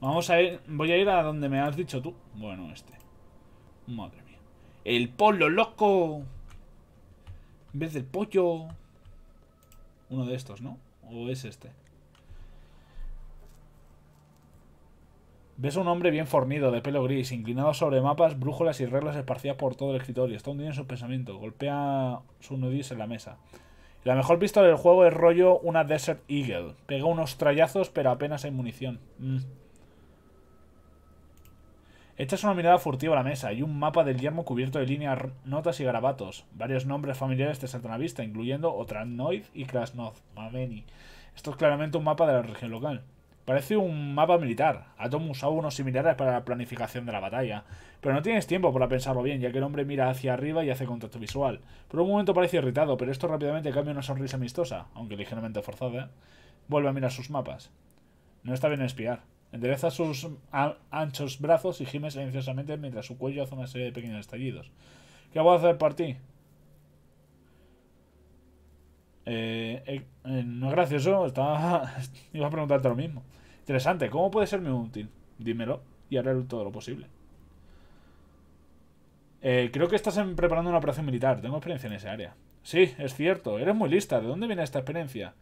Vamos a ir... Voy a ir a donde me has dicho tú. Bueno, este. Madre mía. ¡El polo loco! En vez del pollo. Uno de estos, ¿no? ¿O es este? Ves a un hombre bien fornido, de pelo gris, inclinado sobre mapas, brújulas y reglas esparcidas por todo el escritorio. Está hundido en su pensamiento. Golpea su nudis en la mesa. La mejor vista del juego es rollo una Desert Eagle. Pega unos trallazos, pero apenas hay munición. Mm. Echas una mirada furtiva a la mesa y un mapa del yermo cubierto de líneas, notas y garabatos. Varios nombres familiares te saltan a la vista, incluyendo Otranoid y Krasnov. Mameni. Esto es claramente un mapa de la región local. Parece un mapa militar. Atom usado unos similares para la planificación de la batalla. Pero no tienes tiempo para pensarlo bien, ya que el hombre mira hacia arriba y hace contacto visual. Por un momento parece irritado, pero esto rápidamente cambia una sonrisa amistosa, aunque ligeramente forzada. Vuelve a mirar sus mapas. No está bien espiar. Endereza sus anchos brazos y gime silenciosamente mientras su cuello hace una serie de pequeños estallidos. ¿Qué voy a hacer por ti? Eh, eh, eh, no es gracioso, estaba... iba a preguntarte lo mismo. Interesante, ¿cómo puede ser serme útil? Dímelo y haré todo lo posible. Eh, creo que estás preparando una operación militar, tengo experiencia en esa área. Sí, es cierto, eres muy lista, ¿de dónde viene esta experiencia?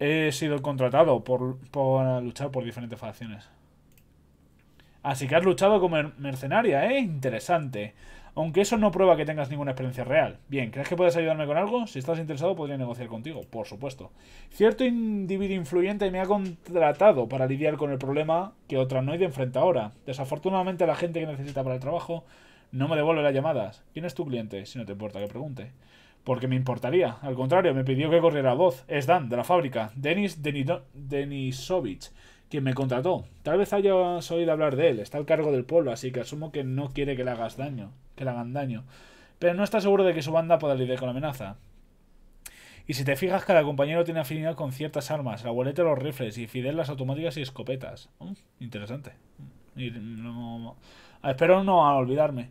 He sido contratado por, luchar por diferentes facciones. Así que has luchado como mercenaria, ¿eh? Interesante. Aunque eso no prueba que tengas ninguna experiencia real. Bien, ¿crees que puedes ayudarme con algo? Si estás interesado, podría negociar contigo, por supuesto. Cierto individuo influyente me ha contratado para lidiar con el problema que otra noide enfrenta ahora. Desafortunadamente, la gente que necesita para el trabajo no me devuelve las llamadas. ¿Quién es tu cliente? Si no te importa que pregunte. Porque me importaría. Al contrario, me pidió que corriera voz. Es Dan, de la fábrica. Denis Denisovich quien me contrató. Tal vez hayas oído hablar de él, está al cargo del pueblo, así que asumo que no quiere que le hagas daño, que le hagan daño. Pero no está seguro de que su banda pueda lidiar con la amenaza. Y si te fijas, cada compañero tiene afinidad con ciertas armas, la boleta los rifles y Fidel las automáticas y escopetas. Mm, interesante. no... Ah, espero no olvidarme.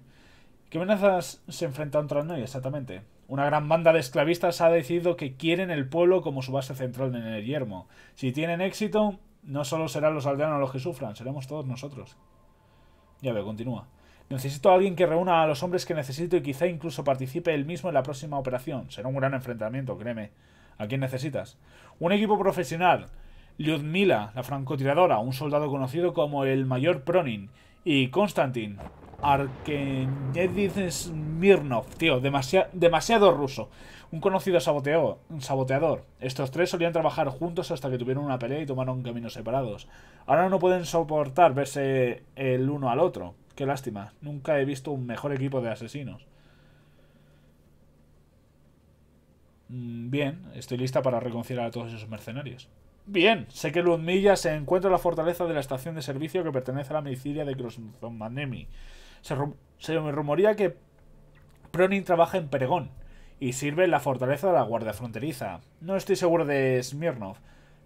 ¿Qué amenazas se enfrentan tras trasnoy, exactamente? Una gran banda de esclavistas ha decidido que quieren el pueblo como su base central en el yermo. Si tienen éxito, no solo serán los aldeanos los que sufran, seremos todos nosotros. Ya veo, continúa. Necesito a alguien que reúna a los hombres que necesito y quizá incluso participe él mismo en la próxima operación. Será un gran enfrentamiento, créeme. ¿A quién necesitas? Un equipo profesional. Lyudmila, la francotiradora, un soldado conocido como el Mayor Pronin, y Constantin. Arkenjedid Smirnov, tío, demasiado ruso. Un conocido saboteo, un saboteador. Estos tres solían trabajar juntos hasta que tuvieron una pelea y tomaron caminos separados. Ahora no pueden soportar verse el uno al otro. Qué lástima, nunca he visto un mejor equipo de asesinos. Mm, bien, estoy lista para reconciliar a todos esos mercenarios. Bien, sé que Ludmilla se encuentra en la fortaleza de la estación de servicio que pertenece a la medicina de Krosnomanemi. Se, me rumoría que Pronin trabaja en Peregón y sirve en la fortaleza de la Guardia Fronteriza. No estoy seguro de Smirnov,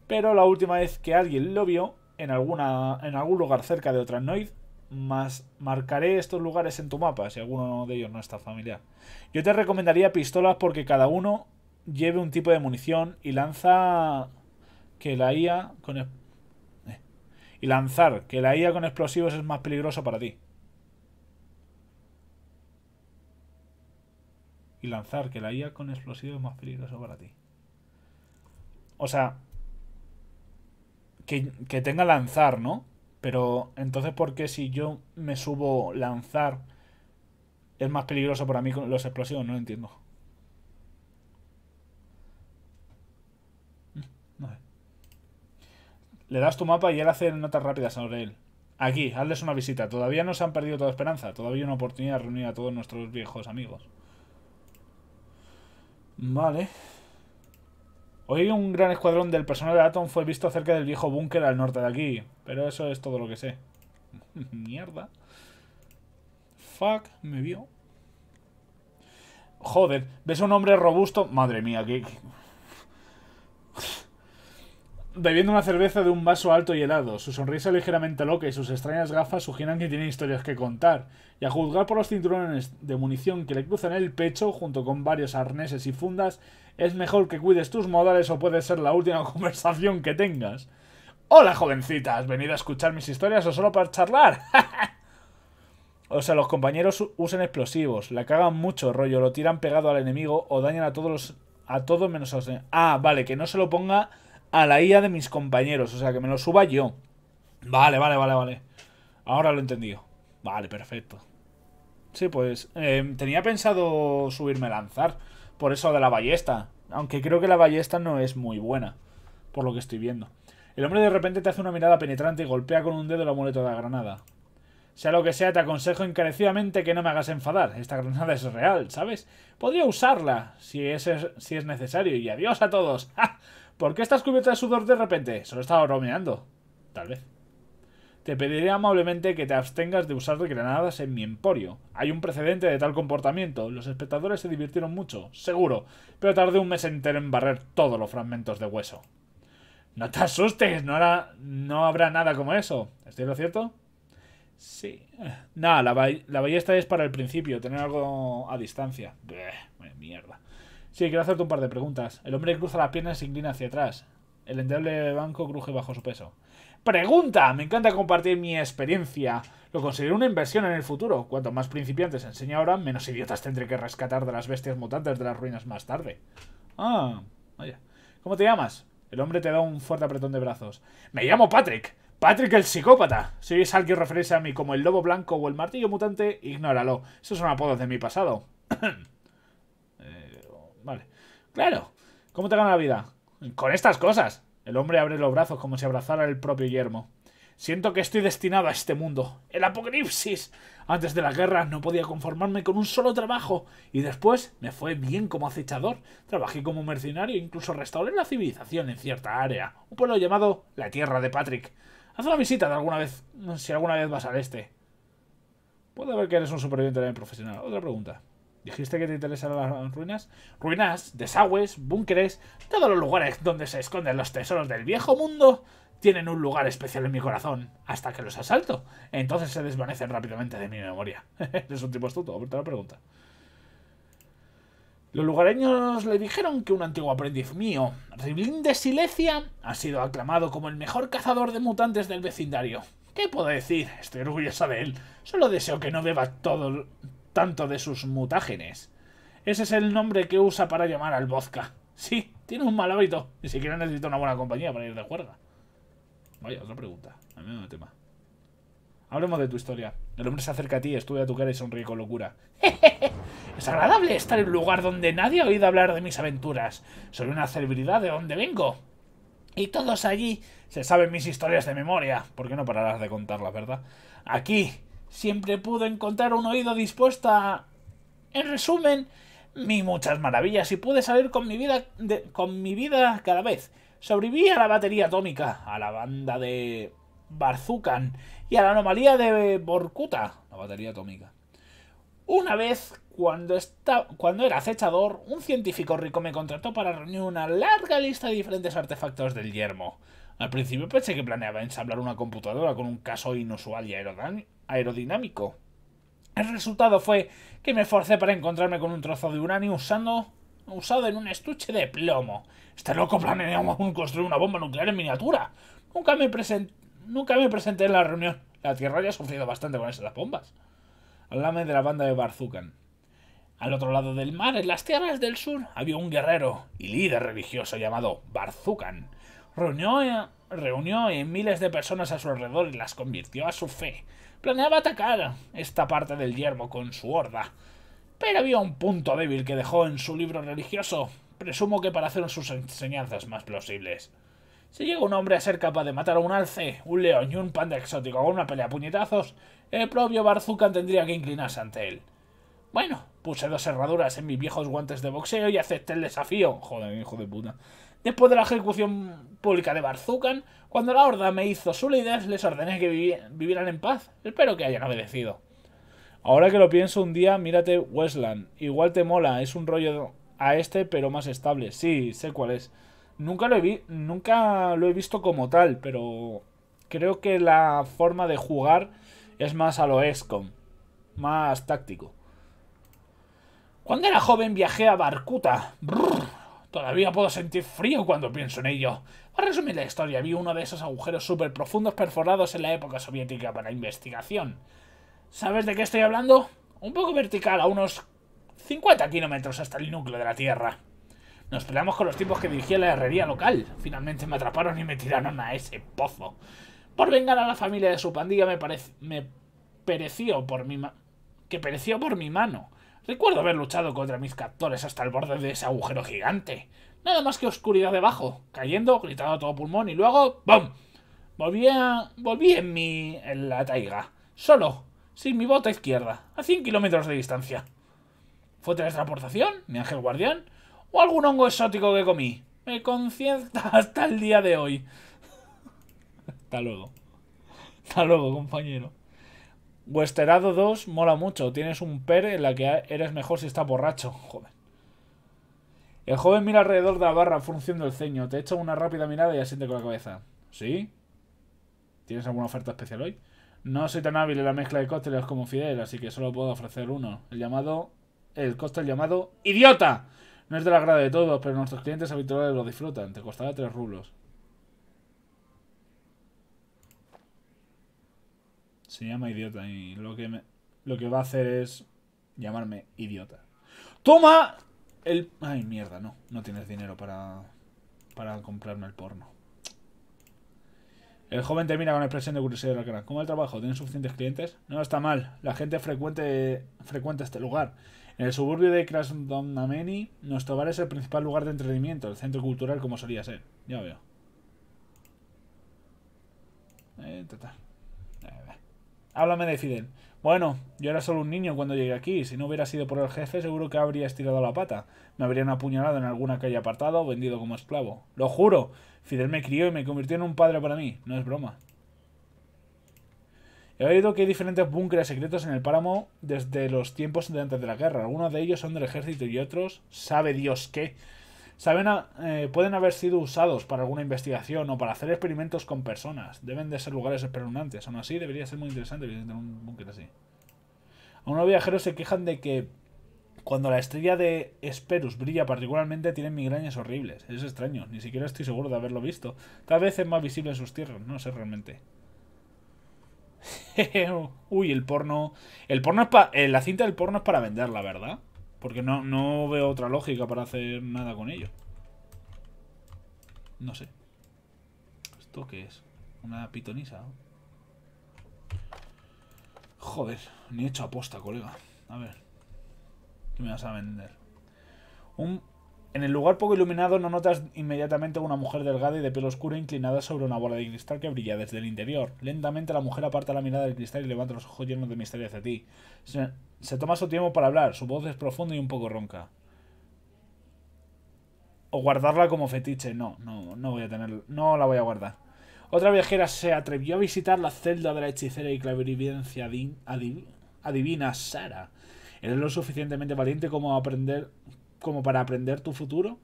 pero la última vez que alguien lo vio, en, alguna, en algún lugar cerca de otra Noid, más marcaré estos lugares en tu mapa, si alguno de ellos no está familiar. Yo te recomendaría pistolas porque cada uno lleve un tipo de munición y lanza que la IA con... Eh, y lanzar que la IA con explosivos es más peligroso para ti. y lanzar que la IA con explosivos es más peligroso para ti. O sea, que, tenga lanzar, ¿no? Pero entonces, ¿por qué si yo me subo lanzar es más peligroso para mí con los explosivos? No lo entiendo. Mm, Le das tu mapa y él hace notas rápidas sobre él. Aquí, hazles una visita. Todavía no se han perdido toda esperanza. Todavía una oportunidad de reunir a todos nuestros viejos amigos. Vale. Hoy un gran escuadrón del personal de Atom fue visto cerca del viejo búnker al norte de aquí. Pero eso es todo lo que sé. Mierda. Fuck, me vio. Joder, ves un hombre robusto. Madre mía, que bebiendo una cerveza de un vaso alto y helado. Su sonrisa ligeramente loca y sus extrañas gafas sugieren que tiene historias que contar, y a juzgar por los cinturones de munición que le cruzan el pecho, junto con varios arneses y fundas, es mejor que cuides tus modales o puede ser la última conversación que tengas. Hola, jovencitas, ¿venid a escuchar mis historias o solo para charlar? o sea, los compañeros usan explosivos, la cagan mucho, rollo, lo tiran pegado al enemigo o dañan a todos a todos menos a los... Ah, vale, que no se lo ponga a la IA de mis compañeros. O sea, que me lo suba yo. Vale, vale, vale, vale. Ahora lo he entendido. Vale, perfecto. Sí, pues em, tenía pensado subirme a lanzar. Por eso de la ballesta. Aunque creo que la ballesta no es muy buena. Por lo que estoy viendo. El hombre de repente te hace una mirada penetrante y golpea con un dedo la amuleto de la granada. Sea lo que sea, te aconsejo encarecidamente que no me hagas enfadar. Esta granada es real, ¿sabes? Podría usarla si es, si es necesario. Y adiós a todos. ¿Por qué estás cubierta de sudor de repente? Solo estaba bromeando. Tal vez. Te pediré amablemente que te abstengas de usar granadas en mi emporio. Hay un precedente de tal comportamiento. Los espectadores se divirtieron mucho, seguro, pero tardé un mes entero en barrer todos los fragmentos de hueso. No te asustes, no, no habrá nada como eso. ¿Estoy lo cierto? Sí. Nada, la, ballesta es para el principio, tener algo a distancia. mierda. Sí, quiero hacerte un par de preguntas. El hombre cruza las piernas y se inclina hacia atrás. El endeble banco cruje bajo su peso. ¡Pregunta! Me encanta compartir mi experiencia. Lo considero una inversión en el futuro. Cuanto más principiantes enseñe ahora, menos idiotas tendré que rescatar de las bestias mutantes de las ruinas más tarde. Ah, vaya. ¿Cómo te llamas? El hombre te da un fuerte apretón de brazos. ¡Me llamo Patrick! ¡Patrick el psicópata! Si oyes alguien referirse a mí como el lobo blanco o el martillo mutante, ignóralo. Esos son apodos de mi pasado. Vale. Claro. ¿Cómo te gana la vida? Con estas cosas. El hombre abre los brazos como si abrazara el propio yermo. Siento que estoy destinado a este mundo. El apocalipsis. Antes de la guerra no podía conformarme con un solo trabajo. Y después me fue bien como acechador. Trabajé como mercenario e incluso restauré la civilización en cierta área. Un pueblo llamado la Tierra de Patrick. Haz una visita de alguna vez, si alguna vez vas al este. Puede ver que eres un superviviente también profesional. Otra pregunta. Dijiste que te interesaron las ruinas. Ruinas, desagües, búnkeres, todos los lugares donde se esconden los tesoros del viejo mundo tienen un lugar especial en mi corazón hasta que los asalto. Entonces se desvanecen rápidamente de mi memoria. es un tipo astuto, otra pregunta. Los lugareños le dijeron que un antiguo aprendiz mío, Riblín de Silecia... ha sido aclamado como el mejor cazador de mutantes del vecindario. ¿Qué puedo decir? Estoy orgullosa de él. Solo deseo que no beba todo, tanto de sus mutágenes. Ese es el nombre que usa para llamar al vodka. Sí, tiene un mal hábito. Ni siquiera necesita una buena compañía para ir de cuerda. Vaya, otra pregunta. Al mismo tema. Hablemos de tu historia. El hombre se acerca a ti, estudia tu cara y sonríe con locura. es agradable estar en un lugar donde nadie ha oído hablar de mis aventuras. Soy una celebridad de donde vengo. Y todos allí se saben mis historias de memoria. ¿Por qué no pararás de contarlas, ¿verdad? Aquí siempre pude encontrar un oído dispuesto a... En resumen, mi muchas maravillas y pude salir con mi vida, con mi vida cada vez. Sobreviví a la batería atómica, a la banda de Barzukan y a la anomalía de Borkuta, la batería atómica. Una vez, cuando, cuando era acechador, un científico rico me contrató para reunir una larga lista de diferentes artefactos del yermo. Al principio pensé que planeaba ensamblar una computadora con un caso inusual y aerodinámico. El resultado fue que me forcé para encontrarme con un trozo de uranio usado en un estuche de plomo. Este loco planeaba construir una bomba nuclear en miniatura. Nunca me, nunca me presenté en la reunión. La Tierra ya ha sufrido bastante con esas bombas. Háblame de la banda de Barzukan. Al otro lado del mar, en las tierras del sur, había un guerrero y líder religioso llamado Barzukan. Reunió, reunió en miles de personas a su alrededor y las convirtió a su fe. Planeaba atacar esta parte del yermo con su horda, pero había un punto débil que dejó en su libro religioso, presumo que para hacer sus enseñanzas más plausibles. Si llega un hombre a ser capaz de matar a un alce, un león y un panda exótico con una pelea a puñetazos, el propio Barzucan tendría que inclinarse ante él. Bueno, puse dos herraduras en mis viejos guantes de boxeo y acepté el desafío. Joder, hijo de puta. Después de la ejecución pública de Barzukan, cuando la horda me hizo su líder, les ordené que vivieran en paz. Espero que hayan obedecido. Ahora que lo pienso un día, mírate Westland. Igual te mola, es un rollo a este, pero más estable. Sí, sé cuál es. Nunca lo he, vi nunca lo he visto como tal, pero creo que la forma de jugar es más a lo ESCOM, más táctico. Cuando era joven viajé a Barcuta. Todavía puedo sentir frío cuando pienso en ello. Para resumir la historia, vi uno de esos agujeros súper profundos perforados en la época soviética para investigación. ¿Sabes de qué estoy hablando? Un poco vertical, a unos 50 kilómetros hasta el núcleo de la Tierra. Nos peleamos con los tipos que dirigían la herrería local. Finalmente me atraparon y me tiraron a ese pozo. Por vengar a la familia de su pandilla me, me pereció por mi que pereció por mi mano. Recuerdo haber luchado contra mis captores hasta el borde de ese agujero gigante. Nada más que oscuridad debajo, cayendo, gritando a todo pulmón y luego ¡bum! Volví, Volví en mi... en la taiga, solo, sin mi bota izquierda, a 100 kilómetros de distancia. ¿Fue teletransportación, mi ángel guardián? ¿O algún hongo exótico que comí? Me concienta hasta el día de hoy. Hasta luego. Hasta luego, compañero. Westerado 2 mola mucho. Tienes un per en la que eres mejor si está borracho. joven. El joven mira alrededor de la barra, frunciendo el ceño. Te echa una rápida mirada y asiente con la cabeza. ¿Sí? ¿Tienes alguna oferta especial hoy? No soy tan hábil en la mezcla de cócteles como Fidel, así que solo puedo ofrecer uno. El llamado... El cóctel llamado... ¡Idiota! No es de la grada de todos, pero nuestros clientes habituales lo disfrutan. Te costará tres rublos. Se llama idiota y lo que, lo que va a hacer es llamarme idiota. ¡Toma! El... Ay, mierda, no. No tienes dinero para, para comprarme el porno. El joven termina con expresión de curiosidad de la cara. ¿Cómo el trabajo? ¿Tienes suficientes clientes? No está mal. La gente frecuente, frecuenta este lugar. En el suburbio de Krasnodonameni, nuestro bar es el principal lugar de entretenimiento, el centro cultural como solía ser. Ya veo. Eh, total. Háblame de Fidel. Bueno, yo era solo un niño cuando llegué aquí. Si no hubiera sido por el jefe, seguro que habría estirado la pata. Me habrían apuñalado en alguna calle apartada o vendido como esclavo. ¡Lo juro! Fidel me crió y me convirtió en un padre para mí. No es broma. He oído que hay diferentes búnkeres secretos en el páramo desde los tiempos de antes de la guerra. Algunos de ellos son del ejército y otros, sabe Dios qué saben eh, pueden haber sido usados para alguna investigación o para hacer experimentos con personas. Deben de ser lugares espeluznantes. Aún así, debería ser muy interesante visitar un búnker así. Algunos viajeros se quejan de que cuando la estrella de Esperus brilla particularmente tienen migrañas horribles. Es extraño, ni siquiera estoy seguro de haberlo visto. Tal vez es más visible en sus tierras, no sé realmente. Uy, el porno... El porno es eh, la cinta del porno es para venderla, ¿verdad? Porque no, no veo otra lógica para hacer nada con ello. No sé. ¿Esto qué es? Una pitonisa. Joder, ni he hecho aposta, colega. A ver. ¿Qué me vas a vender? Un en el lugar poco iluminado no notas inmediatamente a una mujer delgada y de pelo oscuro inclinada sobre una bola de cristal que brilla desde el interior. Lentamente la mujer aparta la mirada del cristal y levanta los ojos llenos de misterio hacia ti. Se, toma su tiempo para hablar, su voz es profunda y un poco ronca. O guardarla como fetiche, no, no, voy a tener, no la voy a guardar. Otra viajera se atrevió a visitar la celda de la hechicera y clarividencia adivina Sara. Eres lo suficientemente valiente como aprender como para aprender tu futuro,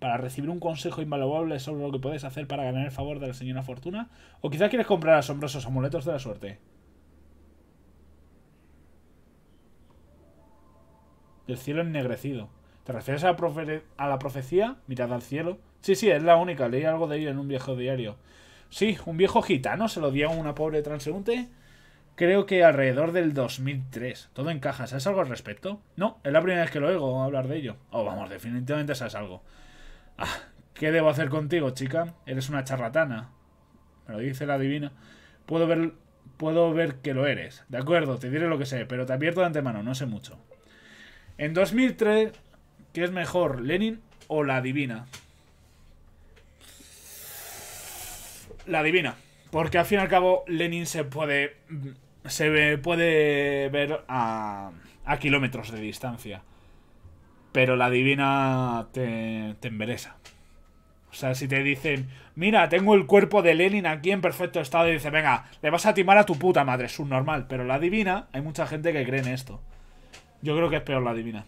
para recibir un consejo invaluable sobre lo que puedes hacer para ganar el favor de la señora Fortuna, o quizás quieres comprar asombrosos amuletos de la suerte. El cielo ennegrecido. ¿Te refieres a, la profecía? Mirad al cielo. Sí, sí, es la única. Leí algo de ello en un viejo diario. Sí, un viejo gitano se lo dio a una pobre transeúnte creo que alrededor del 2003. Todo encaja. ¿Sabes algo al respecto? No, es la primera vez que lo oigo hablar de ello. Oh, vamos, definitivamente sabes algo. Ah, ¿Qué debo hacer contigo, chica? Eres una charlatana. Me lo dice la divina. Puedo ver, puedo ver que lo eres. De acuerdo, te diré lo que sé, pero te advierto de antemano, no sé mucho. En 2003, ¿qué es mejor, Lenin o la divina? La divina. Porque al fin y al cabo Lenin se puede mm, se puede ver a, kilómetros de distancia. Pero la divina te, te O sea, si te dicen, mira, tengo el cuerpo de Lenin aquí en perfecto estado, y dice, venga, le vas a timar a tu puta madre, es un normal, Pero la divina, hay mucha gente que cree en esto. Yo creo que es peor la divina.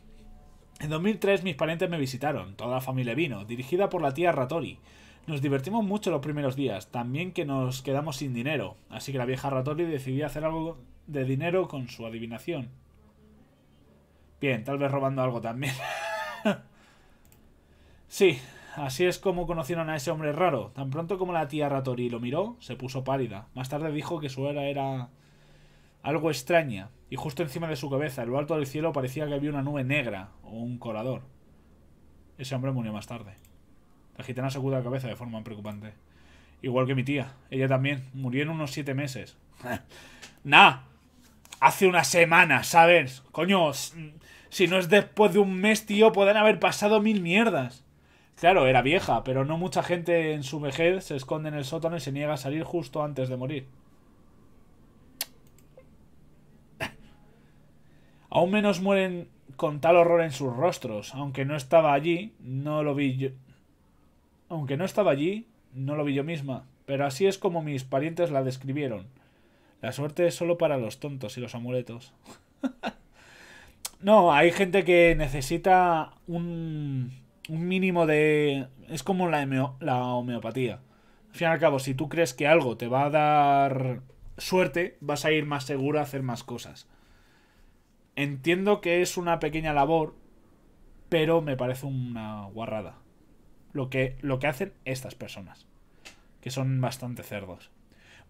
En 2003 mis parientes me visitaron, toda la familia vino, dirigida por la tía Ratori. Nos divertimos mucho los primeros días, también que nos quedamos sin dinero, así que la vieja Ratori decidió hacer algo de dinero con su adivinación. Bien, tal vez robando algo también. sí, así es como conocieron a ese hombre raro. Tan pronto como la tía Ratori lo miró, se puso pálida. Más tarde dijo que su era era algo extraña, y justo encima de su cabeza, en lo alto del cielo, parecía que había una nube negra o un colador. Ese hombre murió más tarde. La gitana sacude la cabeza de forma preocupante. Igual que mi tía. Ella también. Murió en unos siete meses. nah. Hace una semana, ¿sabes? Coño, si no es después de un mes, tío, pueden haber pasado mil mierdas. Claro, era vieja, pero no mucha gente en su vejez se esconde en el sótano y se niega a salir justo antes de morir. Aún menos mueren con tal horror en sus rostros. Aunque no estaba allí, no lo vi yo, aunque no estaba allí, no lo vi yo misma, pero así es como mis parientes la describieron. La suerte es solo para los tontos y los amuletos. no, hay gente que necesita un, mínimo de... Es como la, la homeopatía. Al fin y al cabo, si tú crees que algo te va a dar suerte, vas a ir más seguro a hacer más cosas. Entiendo que es una pequeña labor, pero me parece una guarrada lo que, lo que hacen estas personas, que son bastante cerdos.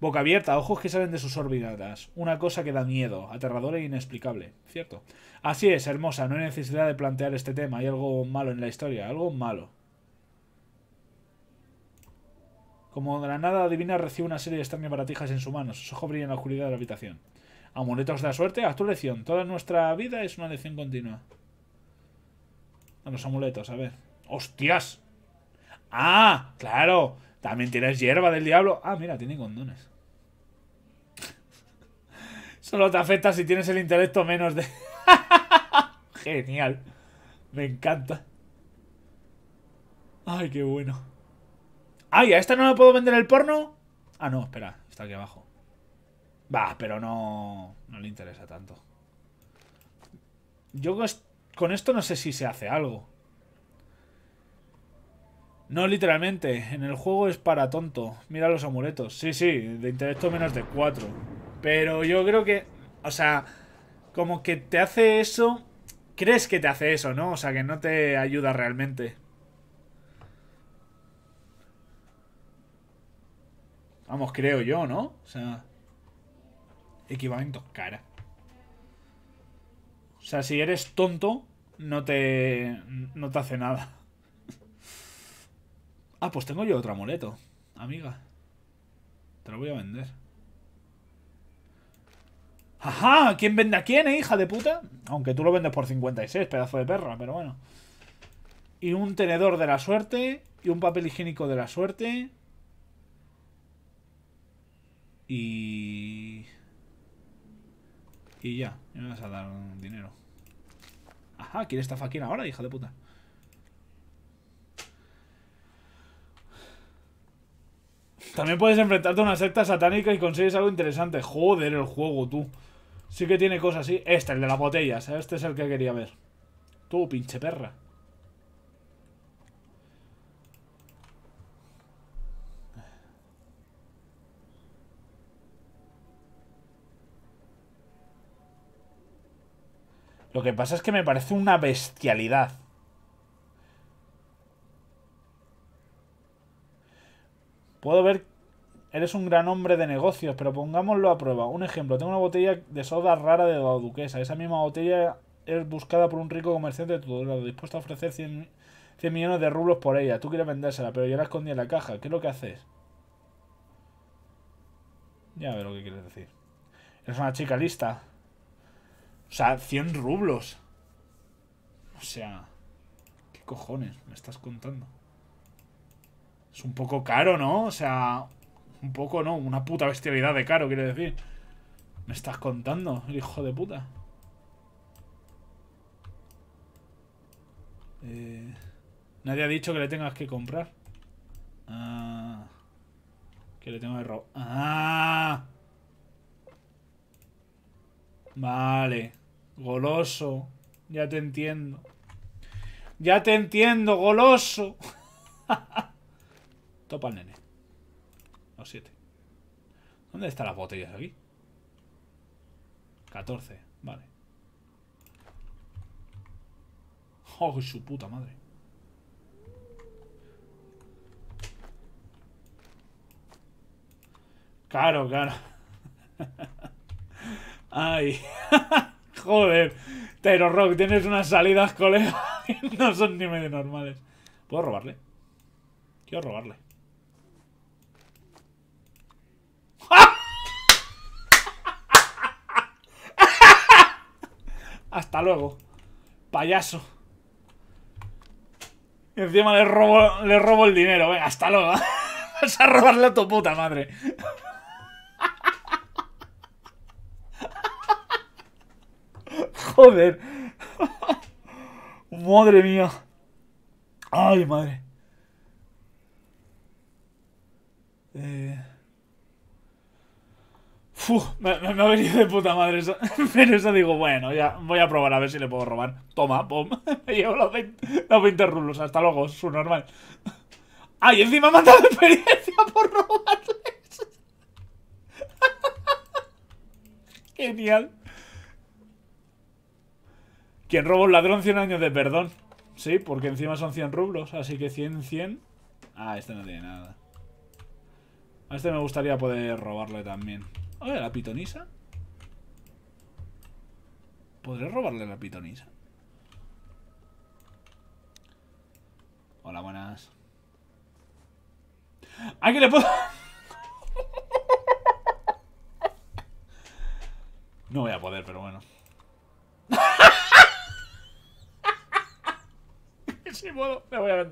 Boca abierta, ojos que salen de sus órbitas. Una cosa que da miedo, aterradora e inexplicable. Cierto. Así es, hermosa, no hay necesidad de plantear este tema. Hay algo malo en la historia, algo malo. Como granada la nada recibe una serie de extrañas baratijas en su mano. Sus ojos brillan en la oscuridad de la habitación. Amuletos de la suerte, haz tu lección. Toda nuestra vida es una lección continua. A los amuletos, a ver. ¡Hostias! Ah, claro. También tienes hierba del diablo. Ah, mira, tiene condones. Solo te afecta si tienes el intelecto menos de... Genial. Me encanta. Ay, qué bueno. Ay, ¿a esta no le puedo vender el porno? Ah, no, espera. Está aquí abajo. Va, pero no... No le interesa tanto. Yo con esto no sé si se hace algo. No, literalmente. En el juego es para tonto. Mira los amuletos. Sí, sí, de intelecto menos de 4. Pero yo creo que... O sea, como que te hace eso... Crees que te hace eso, ¿no? O sea, que no te ayuda realmente. Vamos, creo yo, ¿no? O sea... Equivalentos cara. O sea, si eres tonto, no te... No te hace nada. Ah, pues tengo yo otro amuleto, amiga. Te lo voy a vender. ¡Ajá! ¿Quién vende a quién, eh, hija de puta? Aunque tú lo vendes por 56, pedazo de perra, pero bueno. Y un tenedor de la suerte. Y un papel higiénico de la suerte. Y... Y ya, me vas a dar dinero. Ajá, ¿quién está faquina ahora, hija de puta? También puedes enfrentarte a una secta satánica y consigues algo interesante. Joder, el juego, tú. Sí que tiene cosas así. Este, el de las botellas. Este es el que quería ver. Tú, pinche perra. Lo que pasa es que me parece una bestialidad. Puedo ver... Eres un gran hombre de negocios, pero pongámoslo a prueba. Un ejemplo, tengo una botella de soda rara de la duquesa. Esa misma botella es buscada por un rico comerciante de tu lado, dispuesto a ofrecer 100, 100 millones de rublos por ella. Tú quieres vendérsela, pero yo la escondí en la caja. ¿Qué es lo que haces? Ya veo lo que quieres decir. Eres una chica lista. O sea, 100 rublos. O sea, ¿qué cojones me estás contando? Es un poco caro, ¿no? O sea, un poco, ¿no? Una puta bestialidad de caro, quiero decir. Me estás contando, el hijo de puta. Eh, nadie ha dicho que le tengas que comprar. Ah, que le tengo que robar. Ah. Vale. Goloso. Ya te entiendo. Ya te entiendo, goloso. Topa al nene. Los siete. ¿Dónde están las botellas aquí? 14, vale. Oh, su puta madre. Claro, claro. Ay. Joder. Tero Rock, tienes unas salidas, colega. no son ni medio normales. ¿Puedo robarle? Quiero robarle. Hasta luego. Payaso. Encima le robo, le robo el dinero. Venga, hasta luego. Vas a robarle a tu puta madre. Joder. Madre mía. Ay, madre. Eh me, ha venido de puta madre eso. Pero eso digo, bueno, ya voy a probar a ver si le puedo robar. Toma, pum. Me llevo los 20, rublos Hasta luego, su normal. ¡Ay, encima me han dado experiencia por robarles! Genial. ¿Quién roba un ladrón, 100 años de perdón. Sí, porque encima son 100 rublos. Así que 100, 100. Ah, este no tiene nada. A este me gustaría poder robarle también. A la pitonisa. ¿Podré robarle la pitonisa? Hola, buenas. ¿A que le puedo! No voy a poder, pero bueno. si modo, me voy a...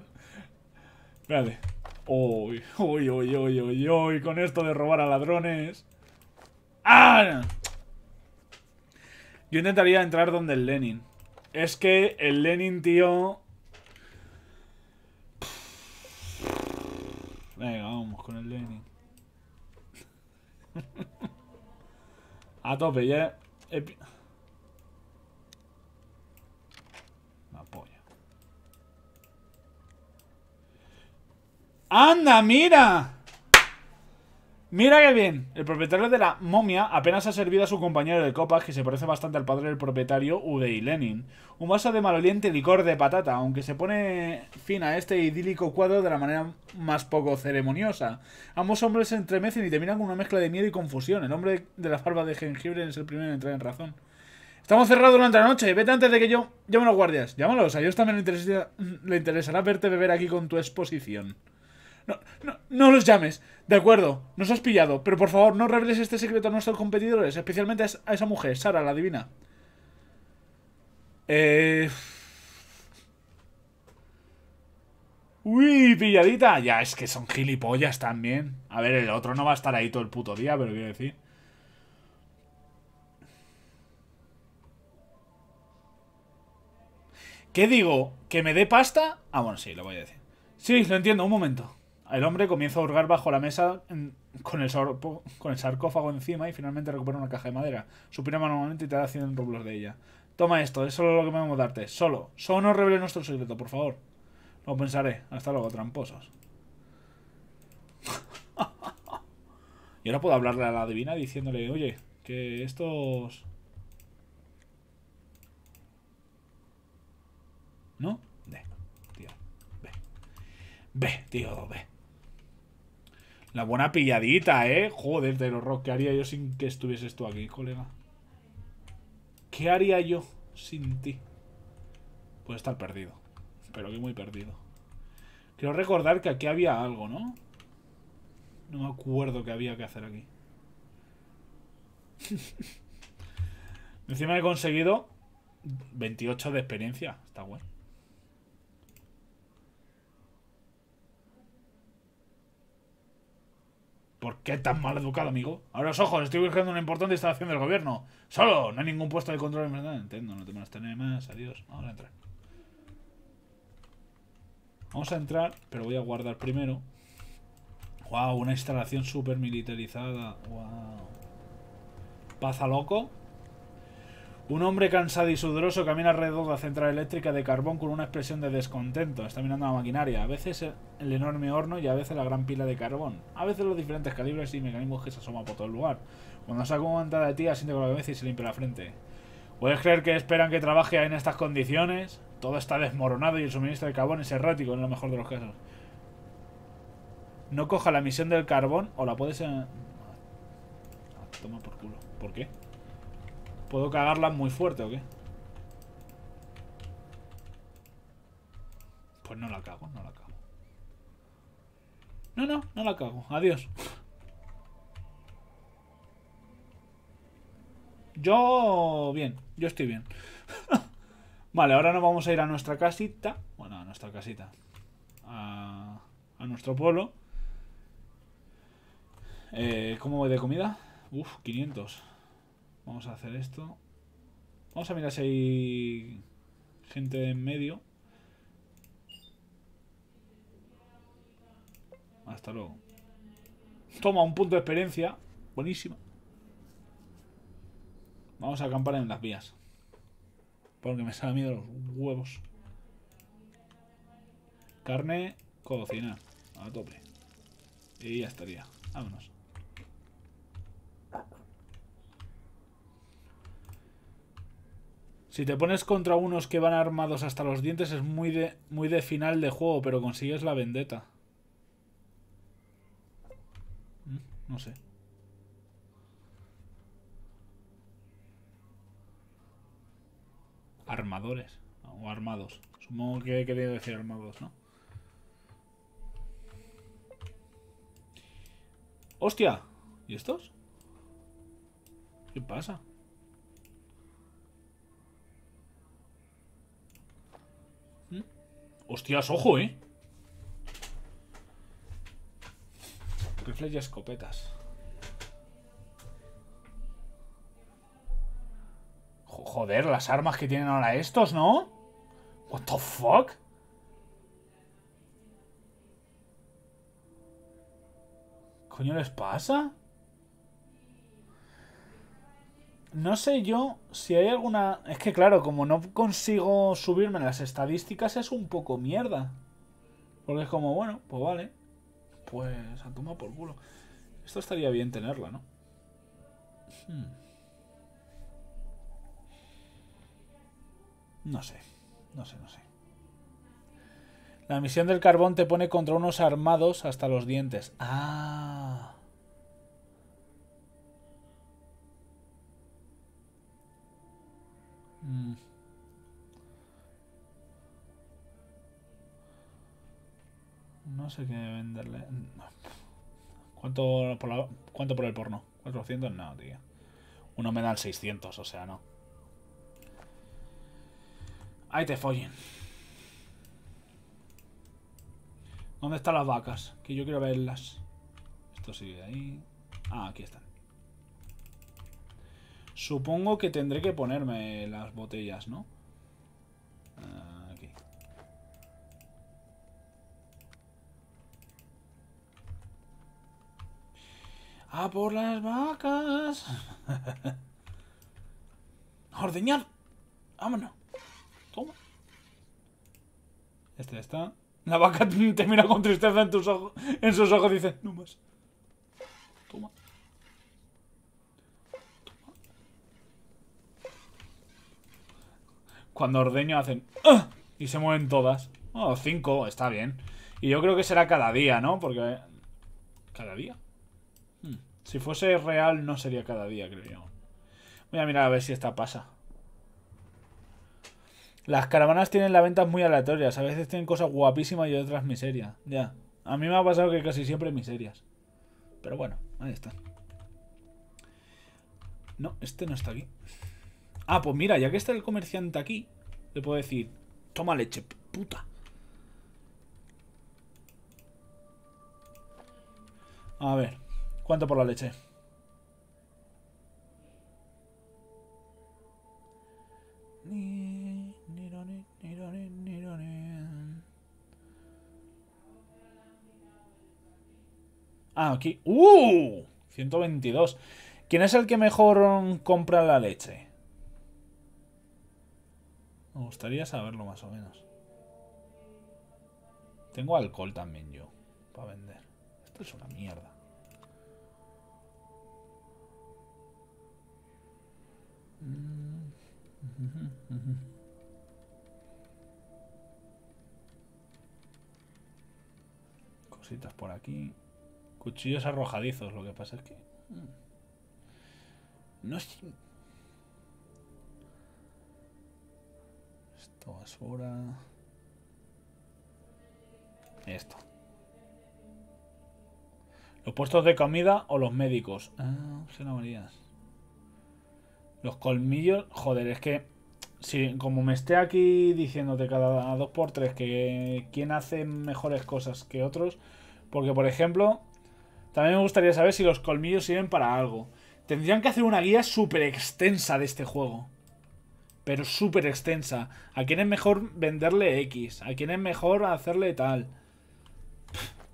Espérate. Uy, uy, uy, uy, uy, uy, con esto de robar a ladrones. ¡Ah! Yo intentaría entrar donde el Lenin. Es que el Lenin, tío... Venga, vamos con el Lenin. A tope, ya... Me apoya. ¡Anda, mira! Mira qué bien. El propietario de la momia apenas ha servido a su compañero de copas, que se parece bastante al padre del propietario, Udei Lenin. Un vaso de maloliente licor de patata, aunque se pone fin a este idílico cuadro de la manera más poco ceremoniosa. Ambos hombres se entremecen y terminan con una mezcla de miedo y confusión. El hombre de la barba de jengibre es el primero en entrar en razón. Estamos cerrados durante la noche. Vete antes de que yo llame a los guardias. Llámalos. A ellos también le interesará verte beber aquí con tu exposición no, no, los llames. De acuerdo, nos has pillado, pero por favor no reveles este secreto a nuestros competidores, especialmente a esa mujer, Sara, la divina. Eh, uy, pilladita. Ya, es que son gilipollas también. A ver, el otro no va a estar ahí todo el puto día, pero quiero decir... ¿Qué digo? ¿Que me dé pasta? Ah, bueno, sí, lo voy a decir. Sí, lo entiendo, un momento. El hombre comienza a hurgar bajo la mesa con el, sarcófago encima y finalmente recupera una caja de madera. Supina manualmente y te da 100 rublos de ella. Toma esto, es solo lo que podemos darte. Solo. Solo no revele nuestro secreto, por favor. Lo pensaré. Hasta luego, tramposos. y ahora puedo hablarle a la divina diciéndole, oye, que estos... ¿No? Ve, tío. Ve. Ve, tío, ve. La buena pilladita, ¿eh? Joder, de los rock, ¿qué haría yo sin que estuvieses tú aquí, colega? ¿Qué haría yo sin ti? Puede estar perdido. Pero que muy perdido. Quiero recordar que aquí había algo, ¿no? No me acuerdo qué había que hacer aquí. Encima he conseguido 28 de experiencia. Está bueno. ¿Por qué tan mal educado, amigo? Ahora los ojos, estoy buscando una importante instalación del gobierno. Solo, no hay ningún puesto de control en verdad. Entiendo, no te vas a tener más. Adiós. Vamos a entrar. Vamos a entrar, pero voy a guardar primero. Wow, una instalación súper militarizada. Wow. Paza loco. Un hombre cansado y sudoroso camina alrededor de la central eléctrica de carbón con una expresión de descontento. Está mirando la maquinaria, a veces el enorme horno y a veces la gran pila de carbón. A veces los diferentes calibres y mecanismos que se asoman por todo el lugar. Cuando saca una manta de ti, asiente con la cabeza y se limpia la frente. ¿Puedes creer que esperan que trabaje en estas condiciones? Todo está desmoronado y el suministro de carbón es errático en lo mejor de los casos. No coja la misión del carbón o la puedes... ser... Ah, toma por culo. ¿Por qué? ¿Puedo cagarla muy fuerte o qué? Pues no la cago, no la cago. No, no, no la cago. Adiós. Yo... bien. Yo estoy bien. vale, ahora nos vamos a ir a nuestra casita. Bueno, a nuestra casita. A, nuestro pueblo. Eh, ¿Cómo voy de comida? Uf, 500. Vamos a hacer esto. Vamos a mirar si hay gente en medio. Hasta luego. Toma un punto de experiencia. Buenísima. Vamos a acampar en las vías. Porque me salen miedo los huevos. Carne, cocinar. A tope. Y ya estaría. Vámonos. Si te pones contra unos que van armados hasta los dientes es muy de, muy de final de juego, pero consigues la vendetta. Mm, no sé. Armadores. O armados. Supongo que querido decir armados, ¿no? ¡Hostia! ¿Y estos? ¿Qué pasa? Hostias, ojo, ¿eh? Rifles y escopetas. Joder, las armas que tienen ahora estos, ¿no? What the fuck? ¿Coño les pasa? No sé yo si hay alguna... Es que claro, como no consigo subirme las estadísticas es un poco mierda. Porque es como, bueno, pues vale. Pues a tomar por culo. Esto estaría bien tenerla, ¿no? Hmm. No sé. No sé, no sé. La misión del carbón te pone contra unos armados hasta los dientes. Ah. Mm. No sé qué venderle. ¿Cuánto por, ¿Cuánto por el porno? ¿400? No, tío. Uno me da el 600, o sea, no. Ahí te follen. ¿Dónde están las vacas? Que yo quiero verlas. Esto sigue ahí. Ah, aquí están. Supongo que tendré que ponerme las botellas, ¿no? Ah, aquí. ¡A por las vacas! ¡A ordeñar! ¡Vámonos! Toma. Este está. La vaca te mira con tristeza en tus ojos. En sus ojos dice, no más. cuando ordeño hacen... ¡Ah! Y se mueven todas. Oh, cinco, está bien. Y yo creo que será cada día, ¿no? Porque... ¿Cada día? Hmm. Si fuese real, no sería cada día, creo yo. Voy a mirar a ver si esta pasa. Las caravanas tienen la venta muy aleatorias. A veces tienen cosas guapísimas y otras miserias. Ya. A mí me ha pasado que casi siempre miserias. Pero bueno, ahí está. No, este no está aquí. Ah, pues mira, ya que está el comerciante aquí, le puedo decir, toma leche, puta. A ver, ¿cuánto por la leche? Ah, aquí. ¡Uh! 122. ¿Quién es el que mejor compra la leche? Me gustaría saberlo más o menos. Tengo alcohol también yo para vender. Esto es una mierda. Cositas por aquí. Cuchillos arrojadizos, lo que pasa es que... Mm. No es... Esto Esto. Los puestos de comida o los médicos. Ah, Los colmillos. Joder, es que. Si, como me esté aquí diciéndote cada dos por tres que quién hace mejores cosas que otros. Porque, por ejemplo, también me gustaría saber si los colmillos sirven para algo. Tendrían que hacer una guía súper extensa de este juego pero súper extensa. A quién es mejor venderle X, a quién es mejor hacerle tal.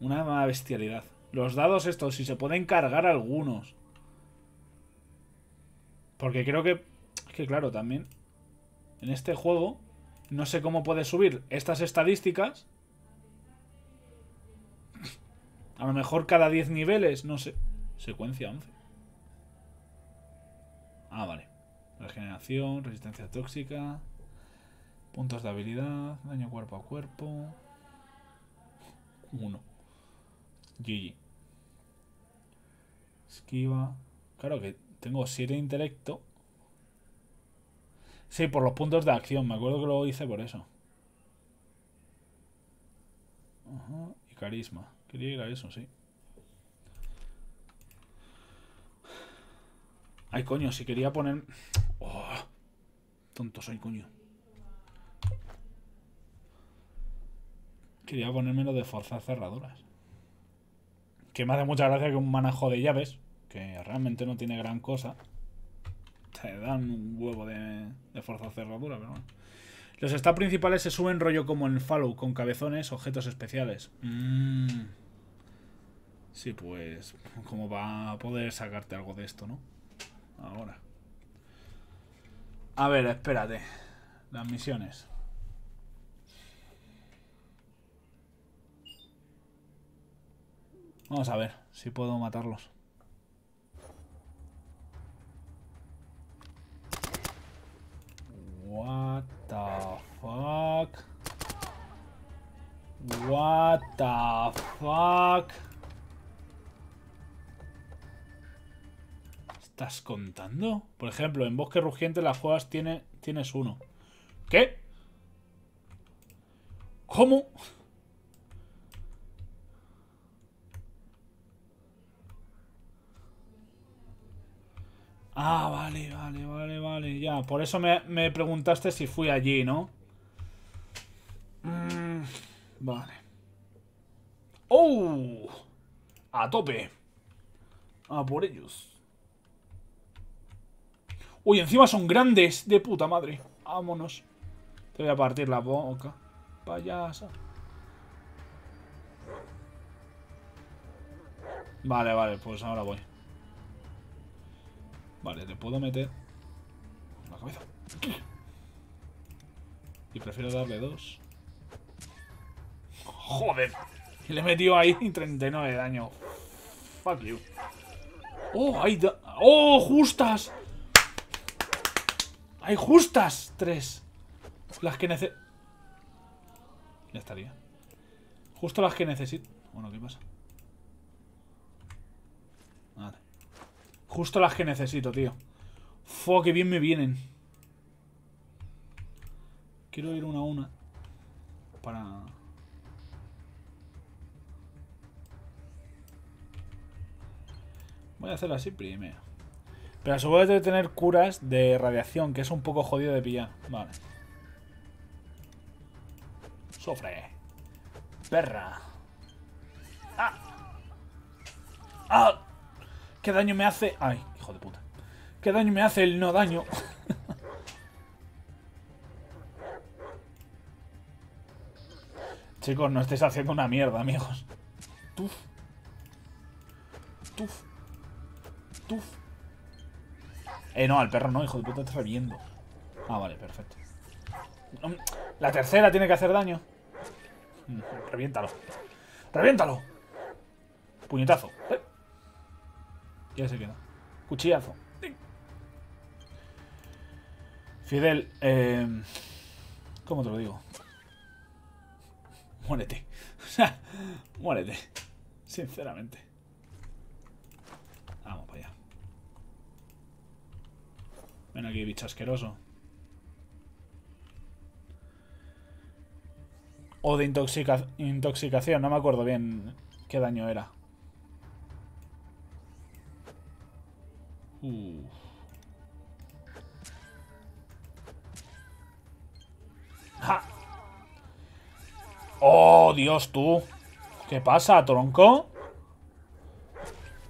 Una bestialidad. Los dados estos, si se pueden cargar algunos. Porque creo que... Es que claro, también... En este juego... No sé cómo puedes subir estas estadísticas. A lo mejor cada 10 niveles, no sé. Secuencia 11. Ah, vale. Regeneración, resistencia tóxica, puntos de habilidad, daño cuerpo a cuerpo. 1. GG. Esquiva. Claro que tengo siete intelecto. Sí, por los puntos de acción. Me acuerdo que lo hice por eso. Y carisma. Quería ir a eso, sí. Ay, coño, si quería poner... Oh, tonto soy, coño. Quería menos de fuerzas cerraduras. Que me hace mucha gracia que un manajo de llaves, que realmente no tiene gran cosa, te dan un huevo de, de cerraduras. cerradura, pero bueno. Los está principales se suben rollo como en Fallout, con cabezones, objetos especiales. Mm. Sí, pues, cómo va a poder sacarte algo de esto, ¿no? Ahora. A ver, espérate. Las misiones. Vamos a ver si puedo matarlos. What the fuck? What the fuck? estás contando? Por ejemplo, en Bosque Rugiente las juegas tiene, tienes uno. ¿Qué? ¿Cómo? Ah, vale, vale, vale, vale. Ya, por eso me, preguntaste si fui allí, ¿no? Mm, vale. ¡Oh! A tope. A ah, por ellos. Uy, encima son grandes. De puta madre. Vámonos. Te voy a partir la boca. Payasa. Vale, vale, pues ahora voy. Vale, te puedo meter la cabeza. Y prefiero darle dos. Joder. Le he metido ahí 39 de daño. Fuck you. Oh, hay da... ¡Oh, justas! ¡Hay justas! Tres. Las que necesito. Ya estaría. Justo las que necesito. Bueno, ¿qué pasa? Vale. Justo las que necesito, tío. Fuck, que bien me vienen. Quiero ir una a una. Para... Voy a hacer así primero. Pero vez debe tener curas de radiación, que es un poco jodido de pillar. Vale. Sofre. Perra. ¡Ah! ¡Ah! ¿Qué daño me hace? ¡Ay, hijo de puta! ¿Qué daño me hace el no daño? Chicos, no estés haciendo una mierda, amigos. Tuf. Tuf. Tuf. Eh, no, al perro no, hijo de puta, te reviendo. Ah, vale, perfecto. Mm, la tercera tiene que hacer daño. Mm, reviéntalo. ¡Reviéntalo! Puñetazo. Eh. Ya se queda. Cuchillazo. Fidel, eh, ¿cómo te lo digo? Muérete. O sea, muérete. Sinceramente. Ven aquí, bicho asqueroso. O de intoxicación, no me acuerdo bien qué daño era. Uf. ¡Ja! ¡Oh, Dios, tú! ¿Qué pasa, tronco?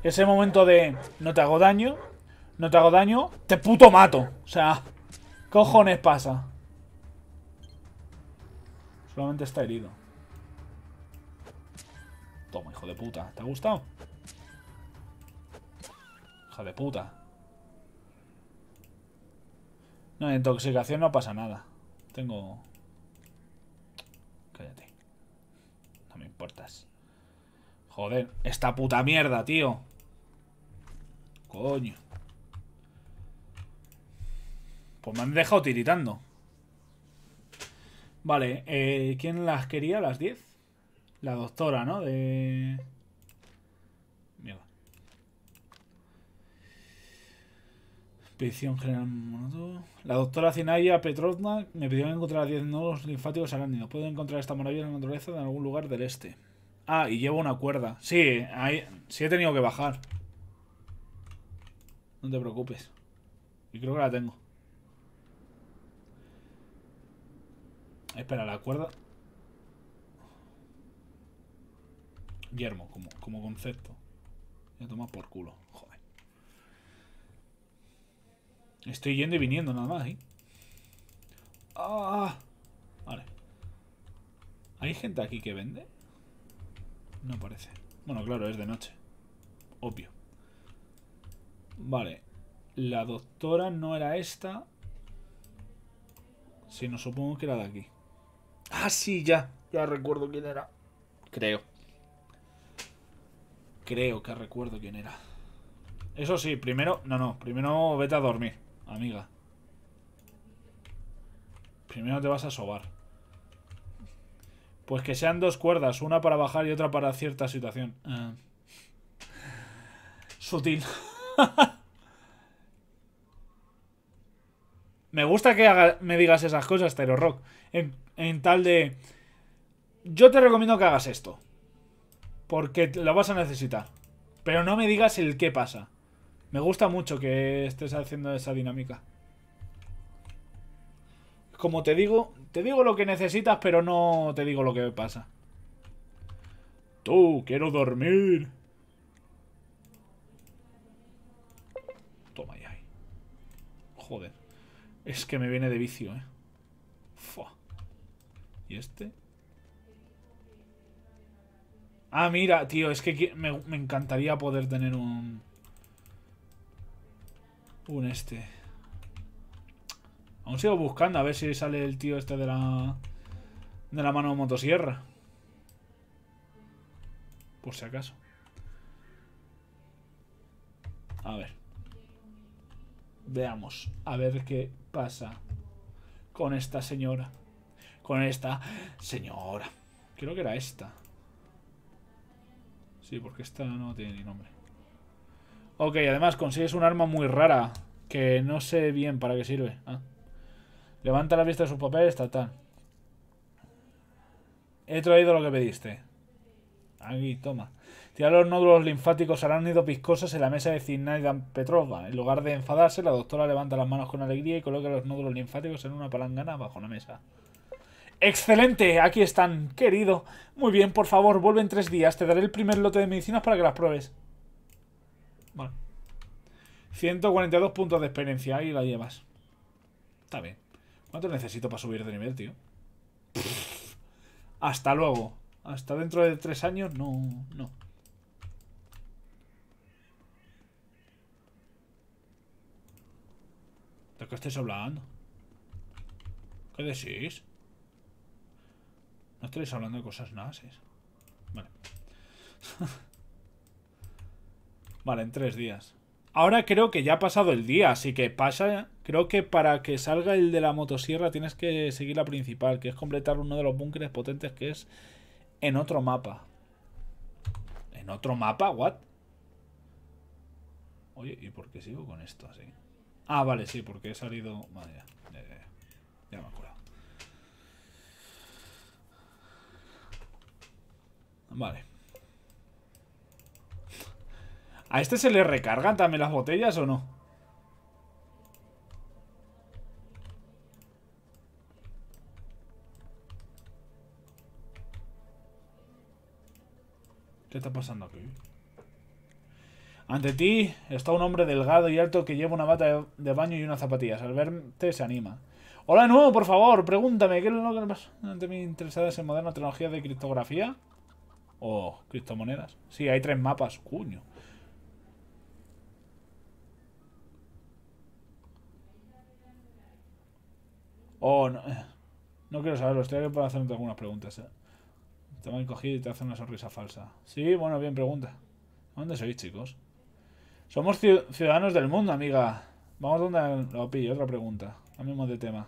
Ese momento de no te hago daño no te hago daño. Te puto mato. O sea, cojones pasa? Solamente está herido. Toma, hijo de puta. ¿Te ha gustado? Hija de puta. No, intoxicación no pasa nada. Tengo... Cállate. No me importas. Joder, esta puta mierda, tío. Coño. Pues me han dejado tiritando. Vale, eh, ¿quién las quería? ¿Las 10? La doctora, ¿no? De... Mierda. Petición general La doctora Zinaya Petrovna me pidió encontrar 10 nodos linfáticos arándidos. Puedo encontrar esta maravilla en la naturaleza en algún lugar del este. Ah, y llevo una cuerda. Sí, ahí, sí he tenido que bajar. No te preocupes. Y creo que la tengo. Espera, la cuerda... Yermo, como, como concepto. Ya toma por culo, joder. Estoy yendo y viniendo nada más, ¿eh? ¡Ah! Vale. ¿Hay gente aquí que vende? No parece. Bueno, claro, es de noche. Obvio. Vale. La doctora no era esta. Si no, supongo que era de aquí. Ah, sí, ya. Ya recuerdo quién era. Creo. Creo que recuerdo quién era. Eso sí, primero... No, no. Primero vete a dormir, amiga. Primero te vas a sobar. Pues que sean dos cuerdas. Una para bajar y otra para cierta situación. Eh. Sutil. Me gusta que me digas esas cosas, Tero Rock. En, en, tal de. Yo te recomiendo que hagas esto. Porque lo vas a necesitar. Pero no me digas el qué pasa. Me gusta mucho que estés haciendo esa dinámica. Como te digo, te digo lo que necesitas, pero no te digo lo que pasa. Tú, quiero dormir. Toma ya. Joder. Es que me viene de vicio, eh. Fua. ¿Y este? Ah, mira, tío, es que me, encantaría poder tener un... Un este. Aún sigo buscando a ver si sale el tío este de la... De la mano motosierra. Por si acaso. A ver. Veamos. A ver qué pasa con esta señora? Con esta señora. Creo que era esta. Sí, porque esta no tiene ni nombre. Ok, además consigues un arma muy rara. Que no sé bien para qué sirve. Ah. Levanta la vista de sus papeles, tal, tal. He traído lo que pediste. Aquí, toma. Tirar los nódulos linfáticos nido viscosos en la mesa de Zinaida Petrova. En lugar de enfadarse, la doctora levanta las manos con alegría y coloca los nódulos linfáticos en una palangana bajo la mesa. ¡Excelente! Aquí están, querido. Muy bien, por favor, vuelve en tres días. Te daré el primer lote de medicinas para que las pruebes. Bueno. 142 puntos de experiencia. Ahí la llevas. Está bien. ¿Cuánto necesito para subir de nivel, tío? Hasta luego. Hasta dentro de tres años, no, no. qué estáis hablando? ¿Qué decís? No estáis hablando de cosas nazis. Vale. vale, en tres días. Ahora creo que ya ha pasado el día, así que pasa... Creo que para que salga el de la motosierra tienes que seguir la principal, que es completar uno de los búnkeres potentes que es en otro mapa. ¿En otro mapa? ¿What? Oye, ¿y por qué sigo con esto así? Ah, vale, sí, porque he salido... Vale, ya, ya, ya me acuerdo. Vale. ¿A este se le recargan también las botellas o no? ¿Qué está pasando aquí? Ante ti está un hombre delgado y alto que lleva una bata de baño y unas zapatillas. Al verte se anima. Hola de nuevo, por favor, pregúntame, ¿qué es lo que más ante mí interesadas en moderna tecnología de criptografía? O oh, criptomonedas. Sí, hay tres mapas, cuño. Oh, no, eh, no quiero saberlo, estoy aquí para hacerte algunas preguntas. Eh. Te voy a y te hacen una sonrisa falsa. Sí, bueno, bien, pregunta. ¿Dónde sois, chicos? Somos ciudadanos del mundo, amiga. Vamos donde lo pillo. Otra pregunta. mismo de tema.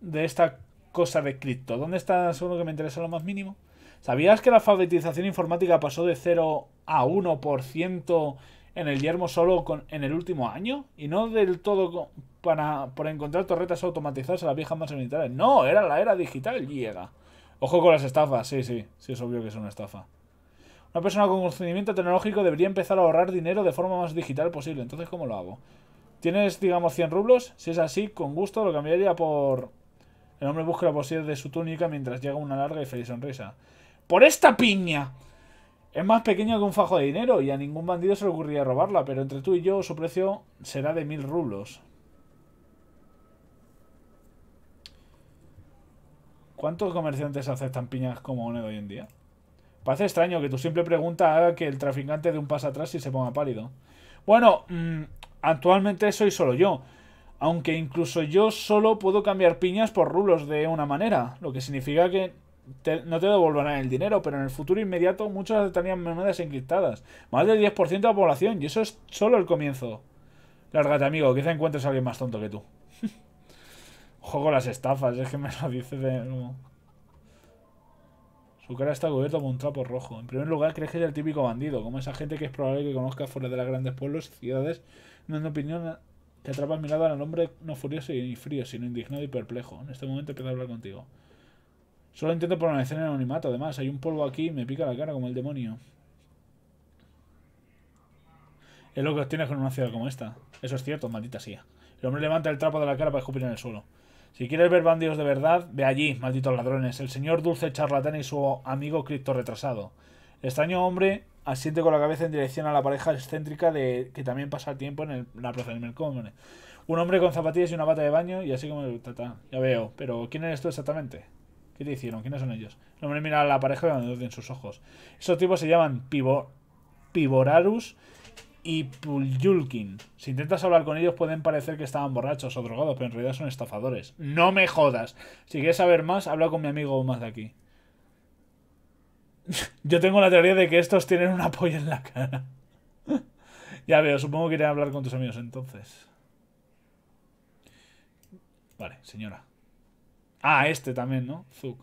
De esta cosa de cripto. ¿Dónde está seguro que me interesa lo más mínimo? ¿Sabías que la alfabetización informática pasó de 0 a 1% en el yermo solo en el último año? Y no del todo para, encontrar torretas automatizadas a las viejas más militares. No, era la era digital, llega. Ojo con las estafas, sí, sí, sí es obvio que es una estafa. Una persona con conocimiento tecnológico debería empezar a ahorrar dinero de forma más digital posible. Entonces, ¿cómo lo hago? ¿Tienes, digamos, 100 rublos? Si es así, con gusto lo cambiaría por... El hombre busca la posibilidad de su túnica mientras llega una larga y feliz sonrisa. ¡Por esta piña! Es más pequeña que un fajo de dinero y a ningún bandido se le ocurriría robarla, pero entre tú y yo su precio será de mil rublos. ¿Cuántos comerciantes aceptan piñas como moneda hoy en día? Parece extraño que tu simple pregunta haga que el traficante dé un paso atrás y se ponga pálido. Bueno, mm, actualmente soy solo yo. Aunque incluso yo solo puedo cambiar piñas por rulos de una manera, lo que significa que no te devolverán el dinero, pero en el futuro inmediato muchos tenían monedas encriptadas. Más del 10% de la población, y eso es solo el comienzo. Lárgate, amigo, quizá encuentres a alguien más tonto que tú. Juego las estafas, es que me lo dice de nuevo. Su cara está cubierta por un trapo rojo. En primer lugar, crees que es el típico bandido, como esa gente que es probable que conozca fuera de las grandes pueblos y ciudades, dando opinión que atrapa mirada al hombre no furioso y frío, sino indignado y perplejo. En este momento queda a hablar contigo. Solo intento permanecer en anonimato, además, hay un polvo aquí y me pica la cara como el demonio. Es lo que obtienes con una ciudad como esta. Eso es cierto, maldita sea. El hombre levanta el trapo de la cara para escupir en el suelo. Si quieres ver bandidos de verdad, ve allí, malditos ladrones, el señor dulce charlatán y su amigo cripto retrasado. El extraño hombre asiente con la cabeza en dirección a la pareja excéntrica de que también pasa el tiempo en el, la plaza del Mercón. Un hombre con zapatillas y una bata de baño y así como... ya veo, pero ¿quién es esto exactamente? ¿Qué te hicieron? ¿Quiénes son ellos? El hombre mira a la pareja en sus ojos. Esos tipos se llaman Pivo, Pivorarus y Puljulkin Si intentas hablar con ellos pueden parecer que estaban borrachos o drogados, pero en realidad son estafadores. No me jodas. Si quieres saber más, habla con mi amigo más de aquí. Yo tengo la teoría de que estos tienen un apoyo en la cara. ya veo, supongo que iré a hablar con tus amigos entonces. Vale, señora. Ah, este también, ¿no? Zuk.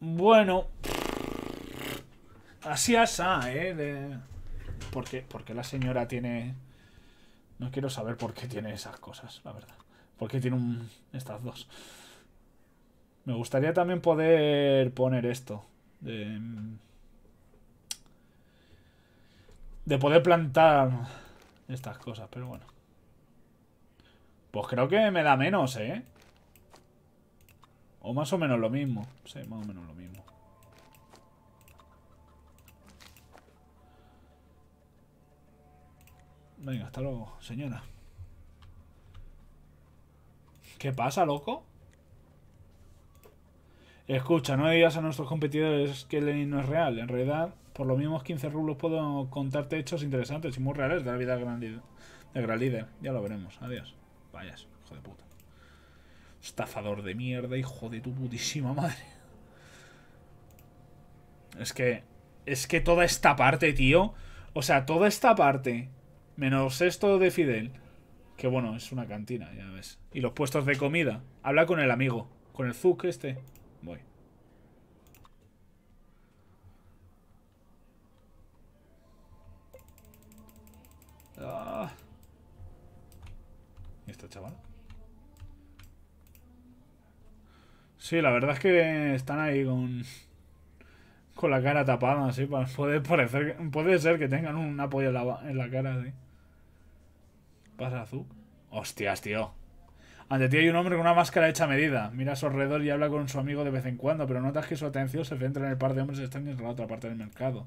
Bueno así asa, ah, ¿eh? Porque, porque la señora tiene... No quiero saber por qué tiene esas cosas, la verdad. ¿Por qué tiene un... estas dos? Me gustaría también poder poner esto. De, de poder plantar estas cosas, pero bueno. Pues creo que me da menos, ¿eh? O más o menos lo mismo. Sí, más o menos lo mismo. Venga, hasta luego, señora. ¿Qué pasa, loco? Escucha, no digas a nuestros competidores que Lenin no es real. En realidad, por los mismos 15 rublos puedo contarte hechos interesantes y muy reales de la vida gran de gran líder. Ya lo veremos. Adiós. Vayas, hijo de puta. Estafador de mierda, hijo de tu putísima madre. Es que... Es que toda esta parte, tío... O sea, toda esta parte Menos esto de Fidel. Que bueno, es una cantina, ya ves. Y los puestos de comida. Habla con el amigo. Con el Zuc este. Voy. Ah. ¿Y esta chaval? Sí, la verdad es que están ahí con... Con la cara tapada, así. Puede, parecer, puede ser que tengan un apoyo en la, cara, de... Pasa azul. Hostias, tío. Ante ti hay un hombre con una máscara hecha a medida. Mira a su alrededor y habla con su amigo de vez en cuando, pero notas que su atención se centra en el par de hombres están en la otra parte del mercado.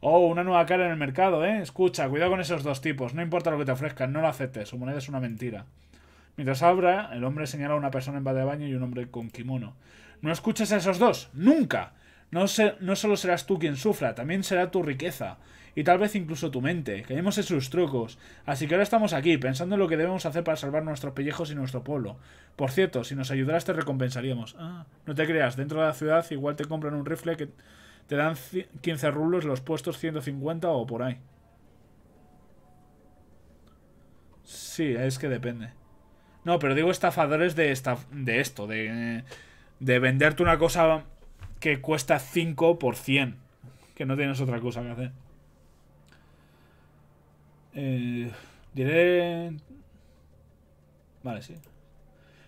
Oh, una nueva cara en el mercado, ¿eh? Escucha, cuidado con esos dos tipos. No importa lo que te ofrezcan, no lo aceptes. Su moneda es una mentira. Mientras habla, el hombre señala a una persona en va de baño y un hombre con kimono. No escuches a esos dos, nunca. No, no solo serás tú quien sufra, también será tu riqueza y tal vez incluso tu mente. Caímos en sus trucos. Así que ahora estamos aquí, pensando en lo que debemos hacer para salvar nuestros pellejos y nuestro pueblo. Por cierto, si nos ayudaras te recompensaríamos. Ah, no te creas, dentro de la ciudad igual te compran un rifle que te dan 15 rublos los puestos 150 o por ahí. Sí, es que depende. No, pero digo estafadores de, de esto, de, de venderte una cosa que cuesta 5 por 100. Que no tienes otra cosa que hacer. Eh, diré... Vale, sí.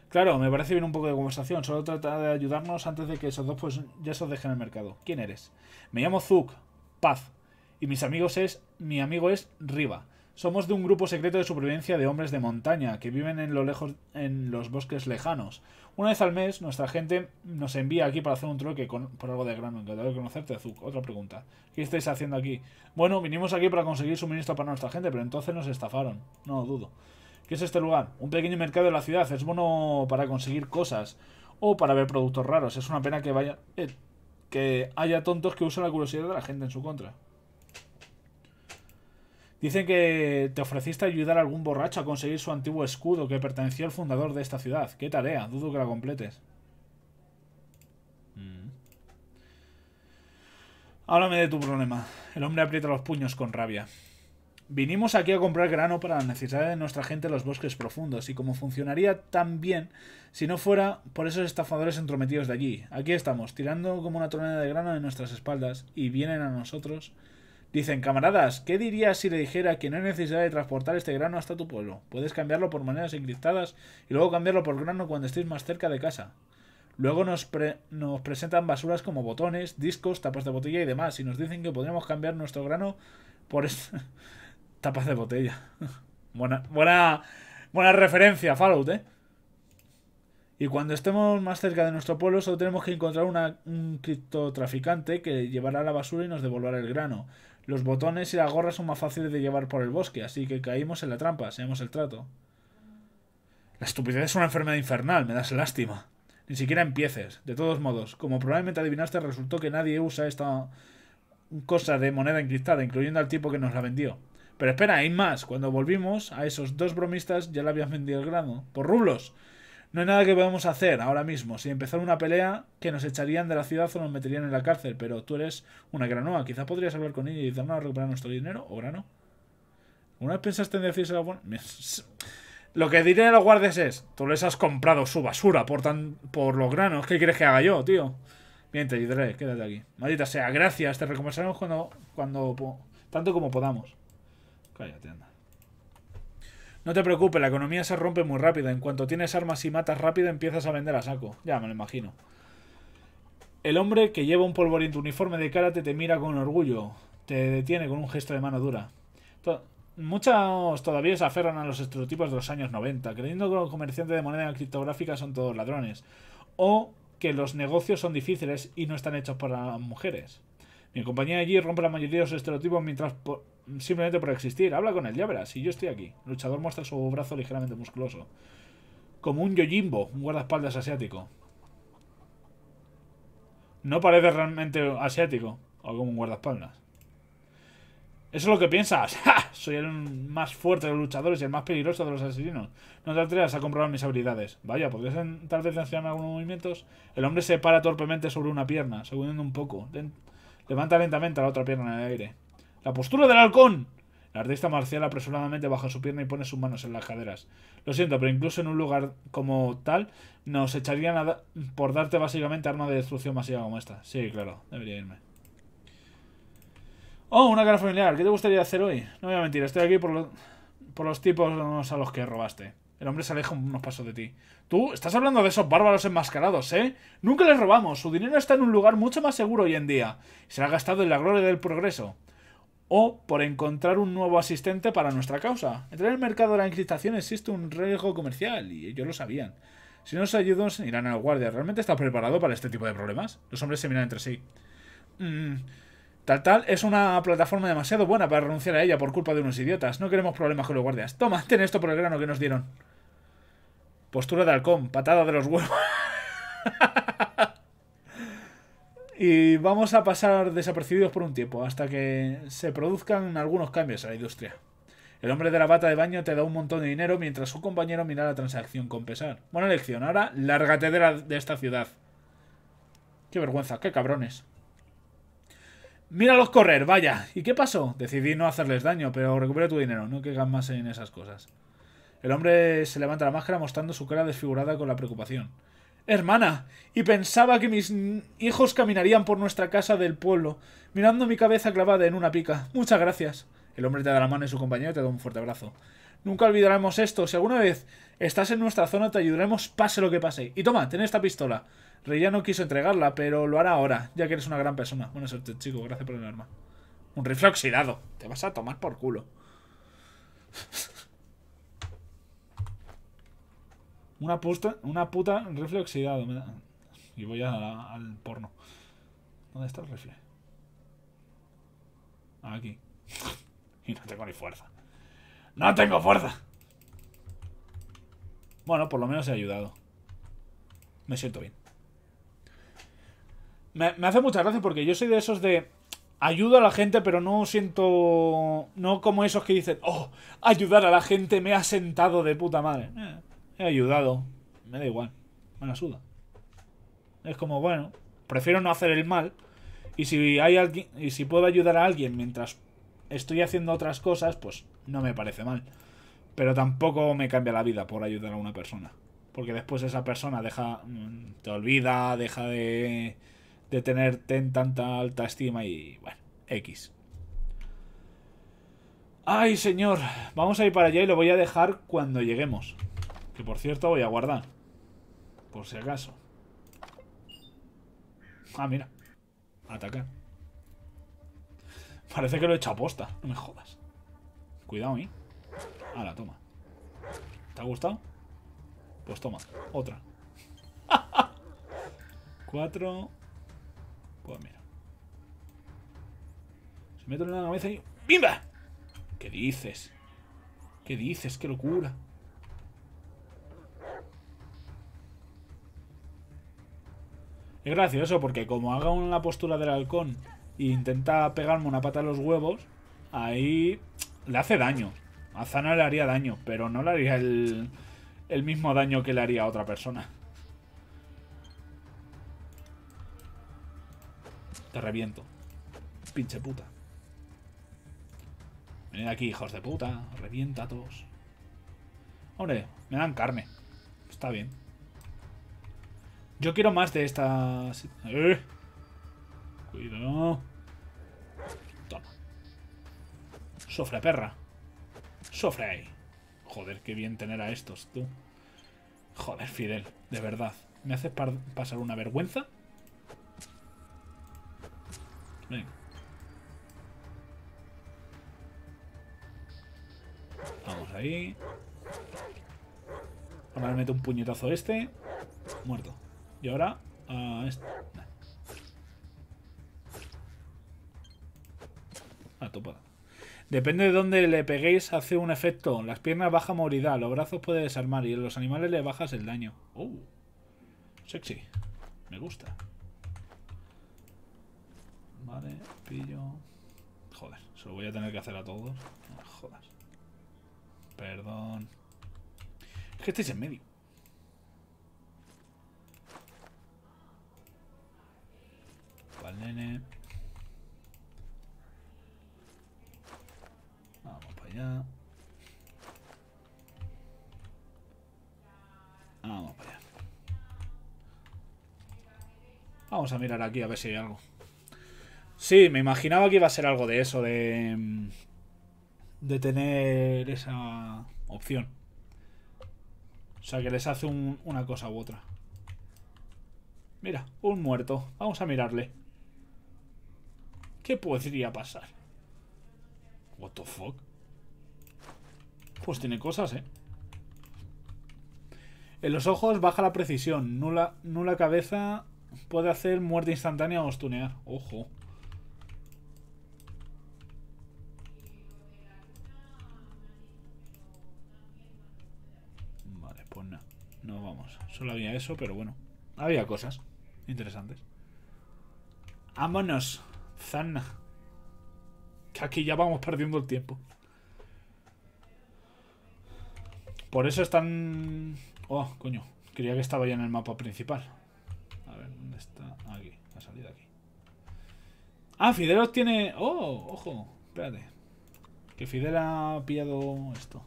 Claro, me parece bien un poco de conversación. Solo trata de ayudarnos antes de que esos dos pues, ya se os dejen el mercado. ¿Quién eres? Me llamo Zuk, Paz. Y mis amigos es... Mi amigo es Riva. Somos de un grupo secreto de supervivencia de hombres de montaña que viven en, lo lejos, en los bosques lejanos. Una vez al mes, nuestra gente nos envía aquí para hacer un troque con, por algo de grano. Encantado de conocerte, Zuc. Otra pregunta. ¿Qué estáis haciendo aquí? Bueno, vinimos aquí para conseguir suministro para nuestra gente, pero entonces nos estafaron. No lo dudo. ¿Qué es este lugar? Un pequeño mercado de la ciudad. Es bueno para conseguir cosas o para ver productos raros. Es una pena que vaya... Eh, que haya tontos que usen la curiosidad de la gente en su contra. Dicen que te ofreciste ayudar a algún borracho a conseguir su antiguo escudo que perteneció al fundador de esta ciudad. ¡Qué tarea! Dudo que la completes. Mm. Háblame de tu problema. El hombre aprieta los puños con rabia. Vinimos aquí a comprar grano para la necesidad de nuestra gente en los bosques profundos, y como funcionaría tan bien si no fuera por esos estafadores entrometidos de allí. Aquí estamos, tirando como una tronera de grano de nuestras espaldas, y vienen a nosotros Dicen, camaradas, ¿qué dirías si le dijera que no hay necesidad de transportar este grano hasta tu pueblo? Puedes cambiarlo por monedas encriptadas y luego cambiarlo por grano cuando estéis más cerca de casa. Luego nos, nos presentan basuras como botones, discos, tapas de botella y demás, y nos dicen que podríamos cambiar nuestro grano por tapas de botella. buena, buena, buena referencia, Fallout, ¿eh? Y cuando estemos más cerca de nuestro pueblo, solo tenemos que encontrar un criptotraficante que llevará la basura y nos devolverá el grano. Los botones y la gorra son más fáciles de llevar por el bosque, así que caímos en la trampa, seamos el trato. La estupidez es una enfermedad infernal, me das lástima. Ni siquiera empieces. De todos modos, como probablemente adivinaste, resultó que nadie usa esta cosa de moneda encriptada, incluyendo al tipo que nos la vendió. Pero espera, hay más. Cuando volvimos, a esos dos bromistas ya le habías vendido el grano. ¡Por rublos! No hay nada que podamos hacer ahora mismo. Si empezar una pelea, que nos echarían de la ciudad o nos meterían en la cárcel. Pero tú eres una granoa. Quizás podrías hablar con ellos y darnos a recuperar nuestro dinero o grano. ¿Una vez pensaste en decirse la Lo que diré a los guardias es: Tú les has comprado su basura por, tan, por los granos. ¿Qué quieres que haga yo, tío? Bien, te Quédate aquí. Maldita sea, gracias. Te recompensaremos cuando, cuando tanto como podamos. Cállate, anda. No te preocupes, la economía se rompe muy rápido. En cuanto tienes armas y matas rápido, empiezas a vender a saco. Ya, me lo imagino. El hombre que lleva un polvoriento uniforme de karate te mira con orgullo. Te detiene con un gesto de mano dura. Muchos todavía se aferran a los estereotipos de los años 90, creyendo que los comerciantes de moneda criptográfica son todos ladrones. O que los negocios son difíciles y no están hechos para mujeres. Mi compañía allí rompe la mayoría de los estereotipos mientras simplemente por existir. Habla con él, ya verás. Si yo estoy aquí. luchador muestra su brazo ligeramente musculoso. Como un yojimbo, un guardaespaldas asiático. No parece realmente asiático. O como un guardaespaldas. Eso es lo que piensas. Soy el más fuerte de los luchadores y el más peligroso de los asesinos. No te atrevas a comprobar mis habilidades. Vaya, ¿podrías dar detención algunos movimientos? El hombre se para torpemente sobre una pierna, Segundando un poco. Levanta lentamente la otra pierna en el aire. La postura del halcón. El artista marcial apresuradamente baja su pierna y pone sus manos en las caderas. Lo siento, pero incluso en un lugar como tal nos echarían a por darte básicamente arma de destrucción masiva como esta. Sí, claro, debería irme. Oh, una cara familiar. ¿Qué te gustaría hacer hoy? No voy a mentir, estoy aquí por, los tipos a los que robaste. El hombre se aleja unos pasos de ti. Tú estás hablando de esos bárbaros enmascarados, ¿eh? Nunca les robamos. Su dinero está en un lugar mucho más seguro hoy en día. Se ha gastado en la gloria del progreso o por encontrar un nuevo asistente para nuestra causa. Entrar en el mercado de la encriptación existe un riesgo comercial y ellos lo sabían. Si no nos ayudan, irán a los guardia. ¿Realmente está preparado para este tipo de problemas? Los hombres se miran entre sí. Mm, tal tal es una plataforma demasiado buena para renunciar a ella por culpa de unos idiotas. No queremos problemas con los guardias. Toma, ten esto por el grano que nos dieron. Postura de halcón, patada de los huevos. Y vamos a pasar desapercibidos por un tiempo, hasta que se produzcan algunos cambios en la industria. El hombre de la bata de baño te da un montón de dinero mientras su compañero mira la transacción con pesar. Buena elección, ahora lárgate de, esta ciudad. Qué vergüenza, qué cabrones. Míralos correr, vaya. ¿Y qué pasó? Decidí no hacerles daño, pero recuperé tu dinero, no que más en esas cosas. El hombre se levanta la máscara mostrando su cara desfigurada con la preocupación. Hermana, y pensaba que mis hijos caminarían por nuestra casa del pueblo, mirando mi cabeza clavada en una pica. Muchas gracias. El hombre te da la mano y su compañero te da un fuerte abrazo. Nunca olvidaremos esto. Si alguna vez estás en nuestra zona, te ayudaremos pase lo que pase. Y toma, ten esta pistola. Rey ya no quiso entregarla, pero lo hará ahora, ya que eres una gran persona. Buena suerte, chico. Gracias por el arma. Un rifle oxidado. Te vas a tomar por culo. Una, puta, una puta oxidado. Y voy al porno. ¿Dónde está el rifle? Aquí. Y no tengo ni fuerza. ¡No tengo fuerza! Bueno, por lo menos he ayudado. Me siento bien. Me, me hace mucha gracia porque yo soy de esos de ayudo a la gente, pero no siento. No como esos que dicen, oh, ayudar a la gente me ha sentado de puta madre. Eh. He ayudado. Me da igual. Me la suda. Es como, bueno, prefiero no hacer el mal. Y si hay alguien. Y si puedo ayudar a alguien mientras estoy haciendo otras cosas, pues no me parece mal. Pero tampoco me cambia la vida por ayudar a una persona. Porque después esa persona deja. Mm, te olvida, deja de. de tenerte en tanta alta estima y. bueno, X. Ay, señor. Vamos a ir para allá y lo voy a dejar cuando lleguemos. Que por cierto voy a guardar. Por si acaso. Ah, mira. Ataca. Parece que lo he hecho a posta. No me jodas. Cuidado, ¿eh? Ahora, toma. ¿Te ha gustado? Pues toma. Otra. Cuatro. Pues mira. Se mete en la cabeza y... ¡Bimba! ¿Qué dices? ¿Qué dices? ¡Qué locura! Es gracioso porque como haga una postura del halcón e intenta pegarme una pata a los huevos, ahí le hace daño. A Zana le haría daño, pero no le haría el, mismo daño que le haría a otra persona. Te reviento. Pinche puta. Venid aquí, hijos de puta. Revienta a todos. Hombre, me dan carne. Está bien. Yo quiero más de esta... Eh. Cuidado. Toma. Sofre, perra. Sofre ahí. Joder, qué bien tener a estos, tú. Joder, Fidel, de verdad. ¿Me haces pasar una vergüenza? Venga. Vamos ahí. Ahora le meto un puñetazo este. Muerto. Y ahora a esto a Depende de dónde le peguéis, hace un efecto. Las piernas baja movilidad, los brazos puede desarmar y a los animales le bajas el daño. ¡Oh! Sexy. Me gusta. Vale, pillo. Joder, se lo voy a tener que hacer a todos. joder. Perdón. Es que estáis en medio. Vamos para allá. Vamos para allá. Vamos a mirar aquí a ver si hay algo. Sí, me imaginaba que iba a ser algo de eso, de... De tener esa opción. O sea, que les hace una cosa u otra. Mira, un muerto. Vamos a mirarle. ¿Qué podría pasar? What the fuck Pues tiene cosas, eh En los ojos baja la precisión Nula, nula cabeza Puede hacer muerte instantánea o stunear Ojo Vale, pues nada No vamos Solo había eso, pero bueno Había cosas interesantes Vámonos Zanna. Que aquí ya vamos perdiendo el tiempo. Por eso están... Oh, coño. Creía que estaba ya en el mapa principal. A ver, ¿dónde está? Aquí. La salida aquí. Ah, Fidelos tiene... Oh, ojo. Espérate. Que Fidel ha pillado esto.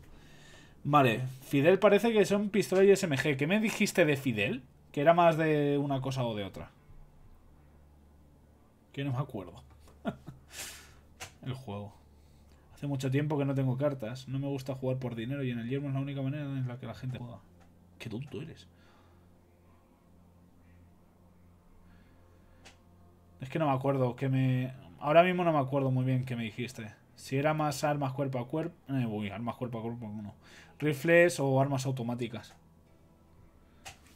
Vale. Fidel parece que son pistolas y SMG. ¿Qué me dijiste de Fidel? Que era más de una cosa o de otra no me acuerdo. el juego. Hace mucho tiempo que no tengo cartas. No me gusta jugar por dinero y en el yermo es la única manera en la que la gente juega. Qué tonto eres. Es que no me acuerdo que me... Ahora mismo no me acuerdo muy bien Que me dijiste. Si era más armas cuerpo a cuerpo... Eh, armas cuerpo a cuerpo no. Rifles o armas automáticas.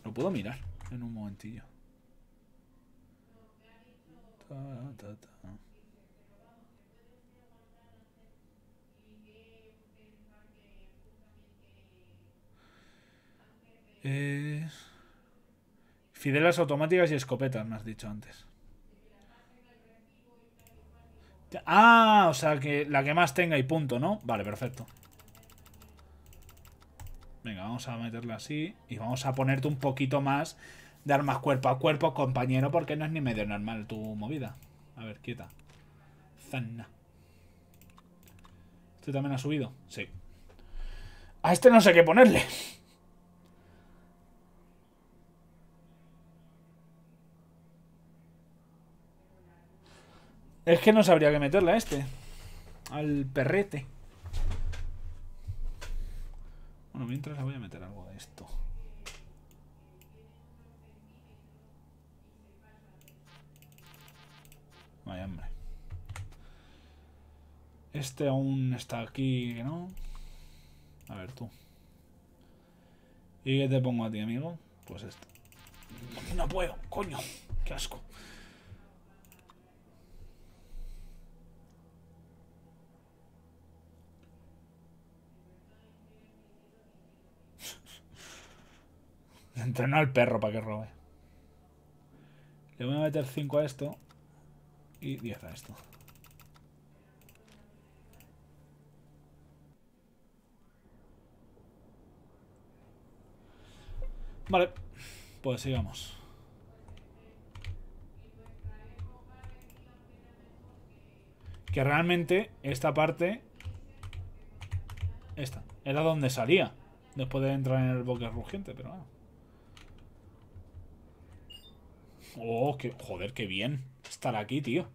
Lo puedo mirar en un momentillo. Eh, fidelas automáticas y escopetas, me has dicho antes. Ah, o sea que la que más tenga y punto, ¿no? Vale, perfecto. Venga, vamos a meterla así y vamos a ponerte un poquito más dar más cuerpo a cuerpo, compañero, porque no es ni medio normal tu movida. A ver, quieta. Zanna. ¿Este también ha subido? Sí. A este no sé qué ponerle. Es que no sabría qué meterle a este. Al perrete. Bueno, mientras le voy a meter algo de esto. Este aún está aquí, ¿no? A ver tú. ¿Y qué te pongo a ti, amigo? Pues esto. No puedo, coño. Qué asco. Entrenó al perro para que robe. Le voy a meter 5 a esto y 10 a esto. Vale, pues sigamos. Que realmente esta parte... Esta. Era donde salía. Después de entrar en el bosque rugiente, pero nada. Oh, qué, joder, qué bien estar aquí, tío.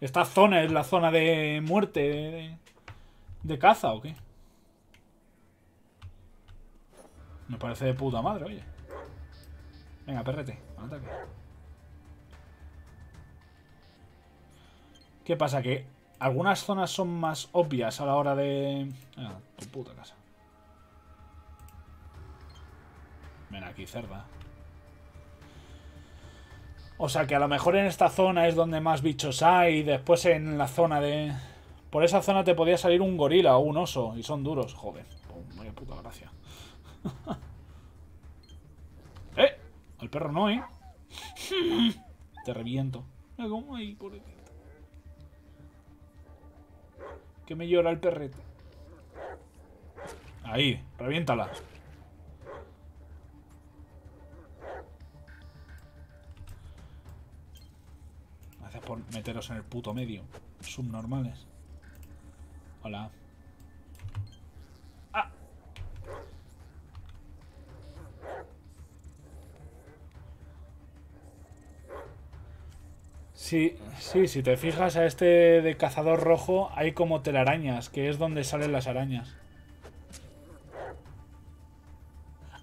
¿Esta zona es la zona de muerte de, de caza o qué? Me parece de puta madre, oye. Venga, perrete, ¿Qué pasa? Que algunas zonas son más obvias a la hora de... Ah, tu puta casa. Ven aquí, cerda. O sea que a lo mejor en esta zona es donde más bichos hay y después en la zona de... Por esa zona te podía salir un gorila o un oso y son duros. Joder, muy puta gracia. ¡Eh! Al perro no, ¿eh? Te reviento. ¿Cómo Que me llora el perrete. Ahí, reviéntala. Gracias por meteros en el puto medio. Subnormales. Hola. Sí, sí, si te fijas a este de cazador rojo hay como telarañas, que es donde salen las arañas.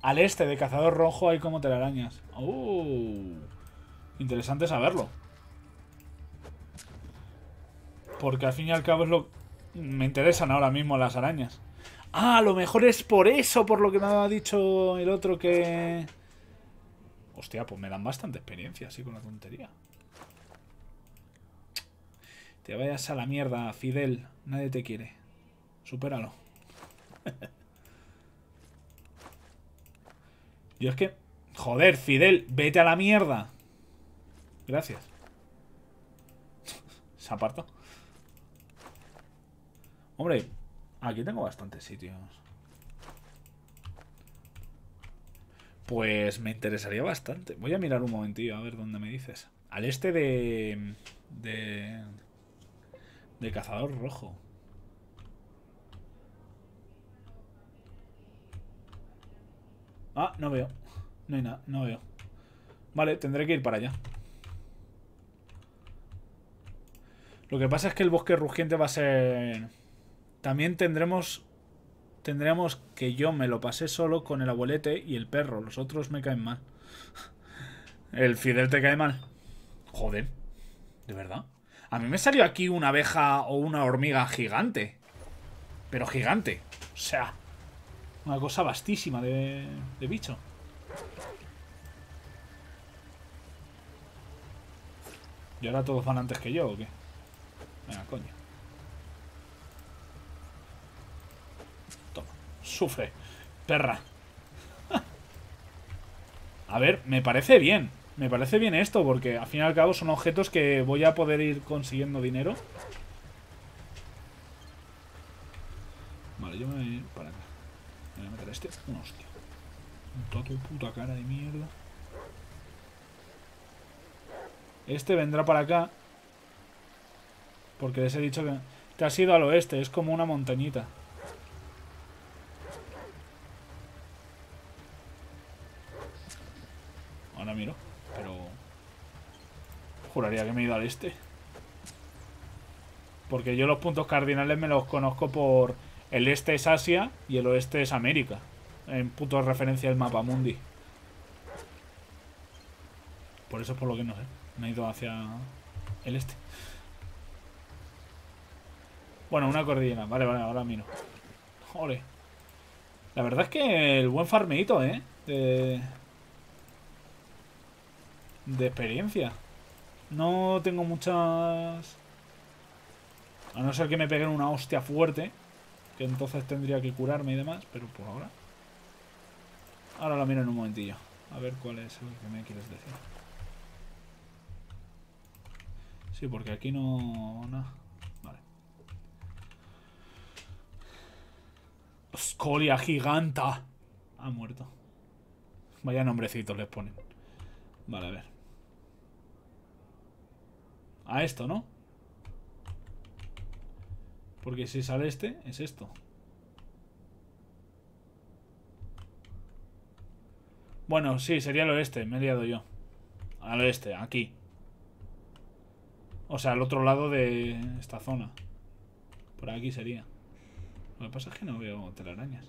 Al este de cazador rojo hay como telarañas. Oh, interesante saberlo. Porque al fin y al cabo es lo... Me interesan ahora mismo las arañas. Ah, a lo mejor es por eso, por lo que me ha dicho el otro que... Hostia, pues me dan bastante experiencia así con la tontería. Te vayas a la mierda, Fidel. Nadie te quiere. Supéralo. Yo es que... Joder, Fidel, vete a la mierda. Gracias. Se apartó. Hombre, aquí tengo bastantes sitios. Pues me interesaría bastante. Voy a mirar un momentillo a ver dónde me dices. Al este de... de de cazador rojo. Ah, no veo. No hay nada, no veo. Vale, tendré que ir para allá. Lo que pasa es que el bosque rugiente va a ser... También tendremos... Tendremos que yo me lo pasé solo con el abuelete y el perro. Los otros me caen mal. El Fidel te cae mal. Joder. ¿De verdad? A mí me salió aquí una abeja o una hormiga gigante. Pero gigante. O sea, una cosa vastísima de, de bicho. ¿Y ahora todos van antes que yo o qué? Venga, coño. Toma. Sufre. Perra. A ver, me parece bien. Me parece bien esto, porque al fin y al cabo son objetos que voy a poder ir consiguiendo dinero. Vale, yo me voy a ir para acá. Me voy a meter a este. un hostia. un tu puta cara de mierda. Este vendrá para acá. Porque les he dicho que... Te has ido al oeste, es como una montañita. Ahora miro juraría que me he ido al este. Porque yo los puntos cardinales me los conozco por... El este es Asia y el oeste es América. En punto de referencia del mapa mundi. Por eso es por lo que no sé. Me he ido hacia el este. Bueno, una cordillera. Vale, vale, ahora miro. jole. La verdad es que el buen farmeito, ¿eh? De... De experiencia. No tengo muchas... A no ser que me peguen una hostia fuerte. Que entonces tendría que curarme y demás. Pero por ahora... Ahora la miro en un momentillo. A ver cuál es lo que me quieres decir. Sí, porque aquí no... Vale. Scolia giganta. Ha muerto. Vaya nombrecitos les ponen. Vale, a ver. A esto, ¿no? Porque si sale este, es esto. Bueno, sí, sería al oeste, me he liado yo. Al oeste, aquí. O sea, al otro lado de esta zona. Por aquí sería. Lo que pasa es que no veo telarañas.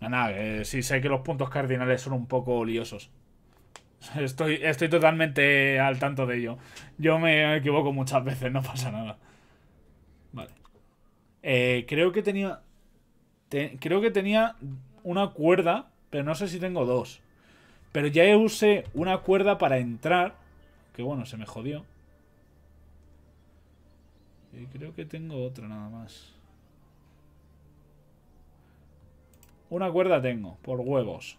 Ah, nada, eh, sí sé que los puntos cardinales son un poco liosos. Estoy, estoy totalmente al tanto de ello. Yo me equivoco muchas veces, no pasa nada. Vale. Eh, creo que tenía... creo que tenía una cuerda, pero no sé si tengo dos. Pero ya usé una cuerda para entrar. Que bueno, se me jodió. Y creo que tengo otra nada más. Una cuerda tengo, por huevos.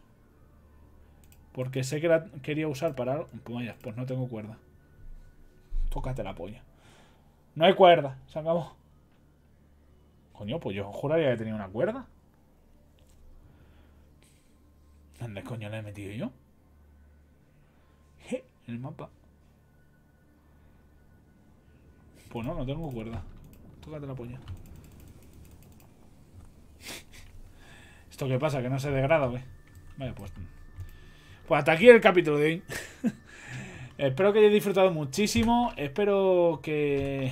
Porque sé que la quería usar para... Pues, pues no tengo cuerda. Tócate la polla. No hay cuerda, se acabó. Coño, pues yo juraría que tenía una cuerda. ¿Dónde coño la he metido yo? Je, el mapa. Pues no, no tengo cuerda. Tócate la polla. ¿Esto qué pasa? ¿Que no se degrada, güey? Vaya pues... Pues hasta aquí el capítulo de hoy. Espero que hayáis disfrutado muchísimo. Espero que...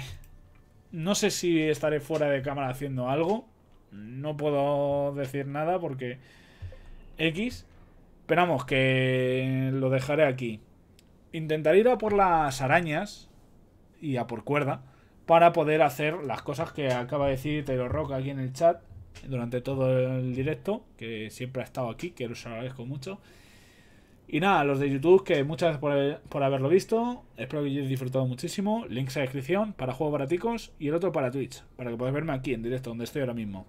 No sé si estaré fuera de cámara haciendo algo. No puedo decir nada porque... X. Esperamos que lo dejaré aquí. Intentaré ir a por las arañas y a por cuerda para poder hacer las cosas que acaba de decir Taylor Rock aquí en el chat durante todo el directo, que siempre ha estado aquí, que os agradezco mucho. Y nada, los de YouTube, que muchas gracias por, haberlo visto. Espero que hayáis disfrutado muchísimo. Links en la descripción para juegos baraticos y el otro para Twitch, para que podáis verme aquí en directo, donde estoy ahora mismo.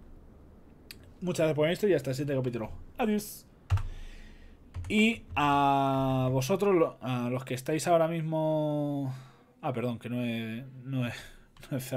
Muchas gracias por esto y hasta el siguiente capítulo. Adiós. Y a vosotros, a los que estáis ahora mismo... Ah, perdón, que no he... No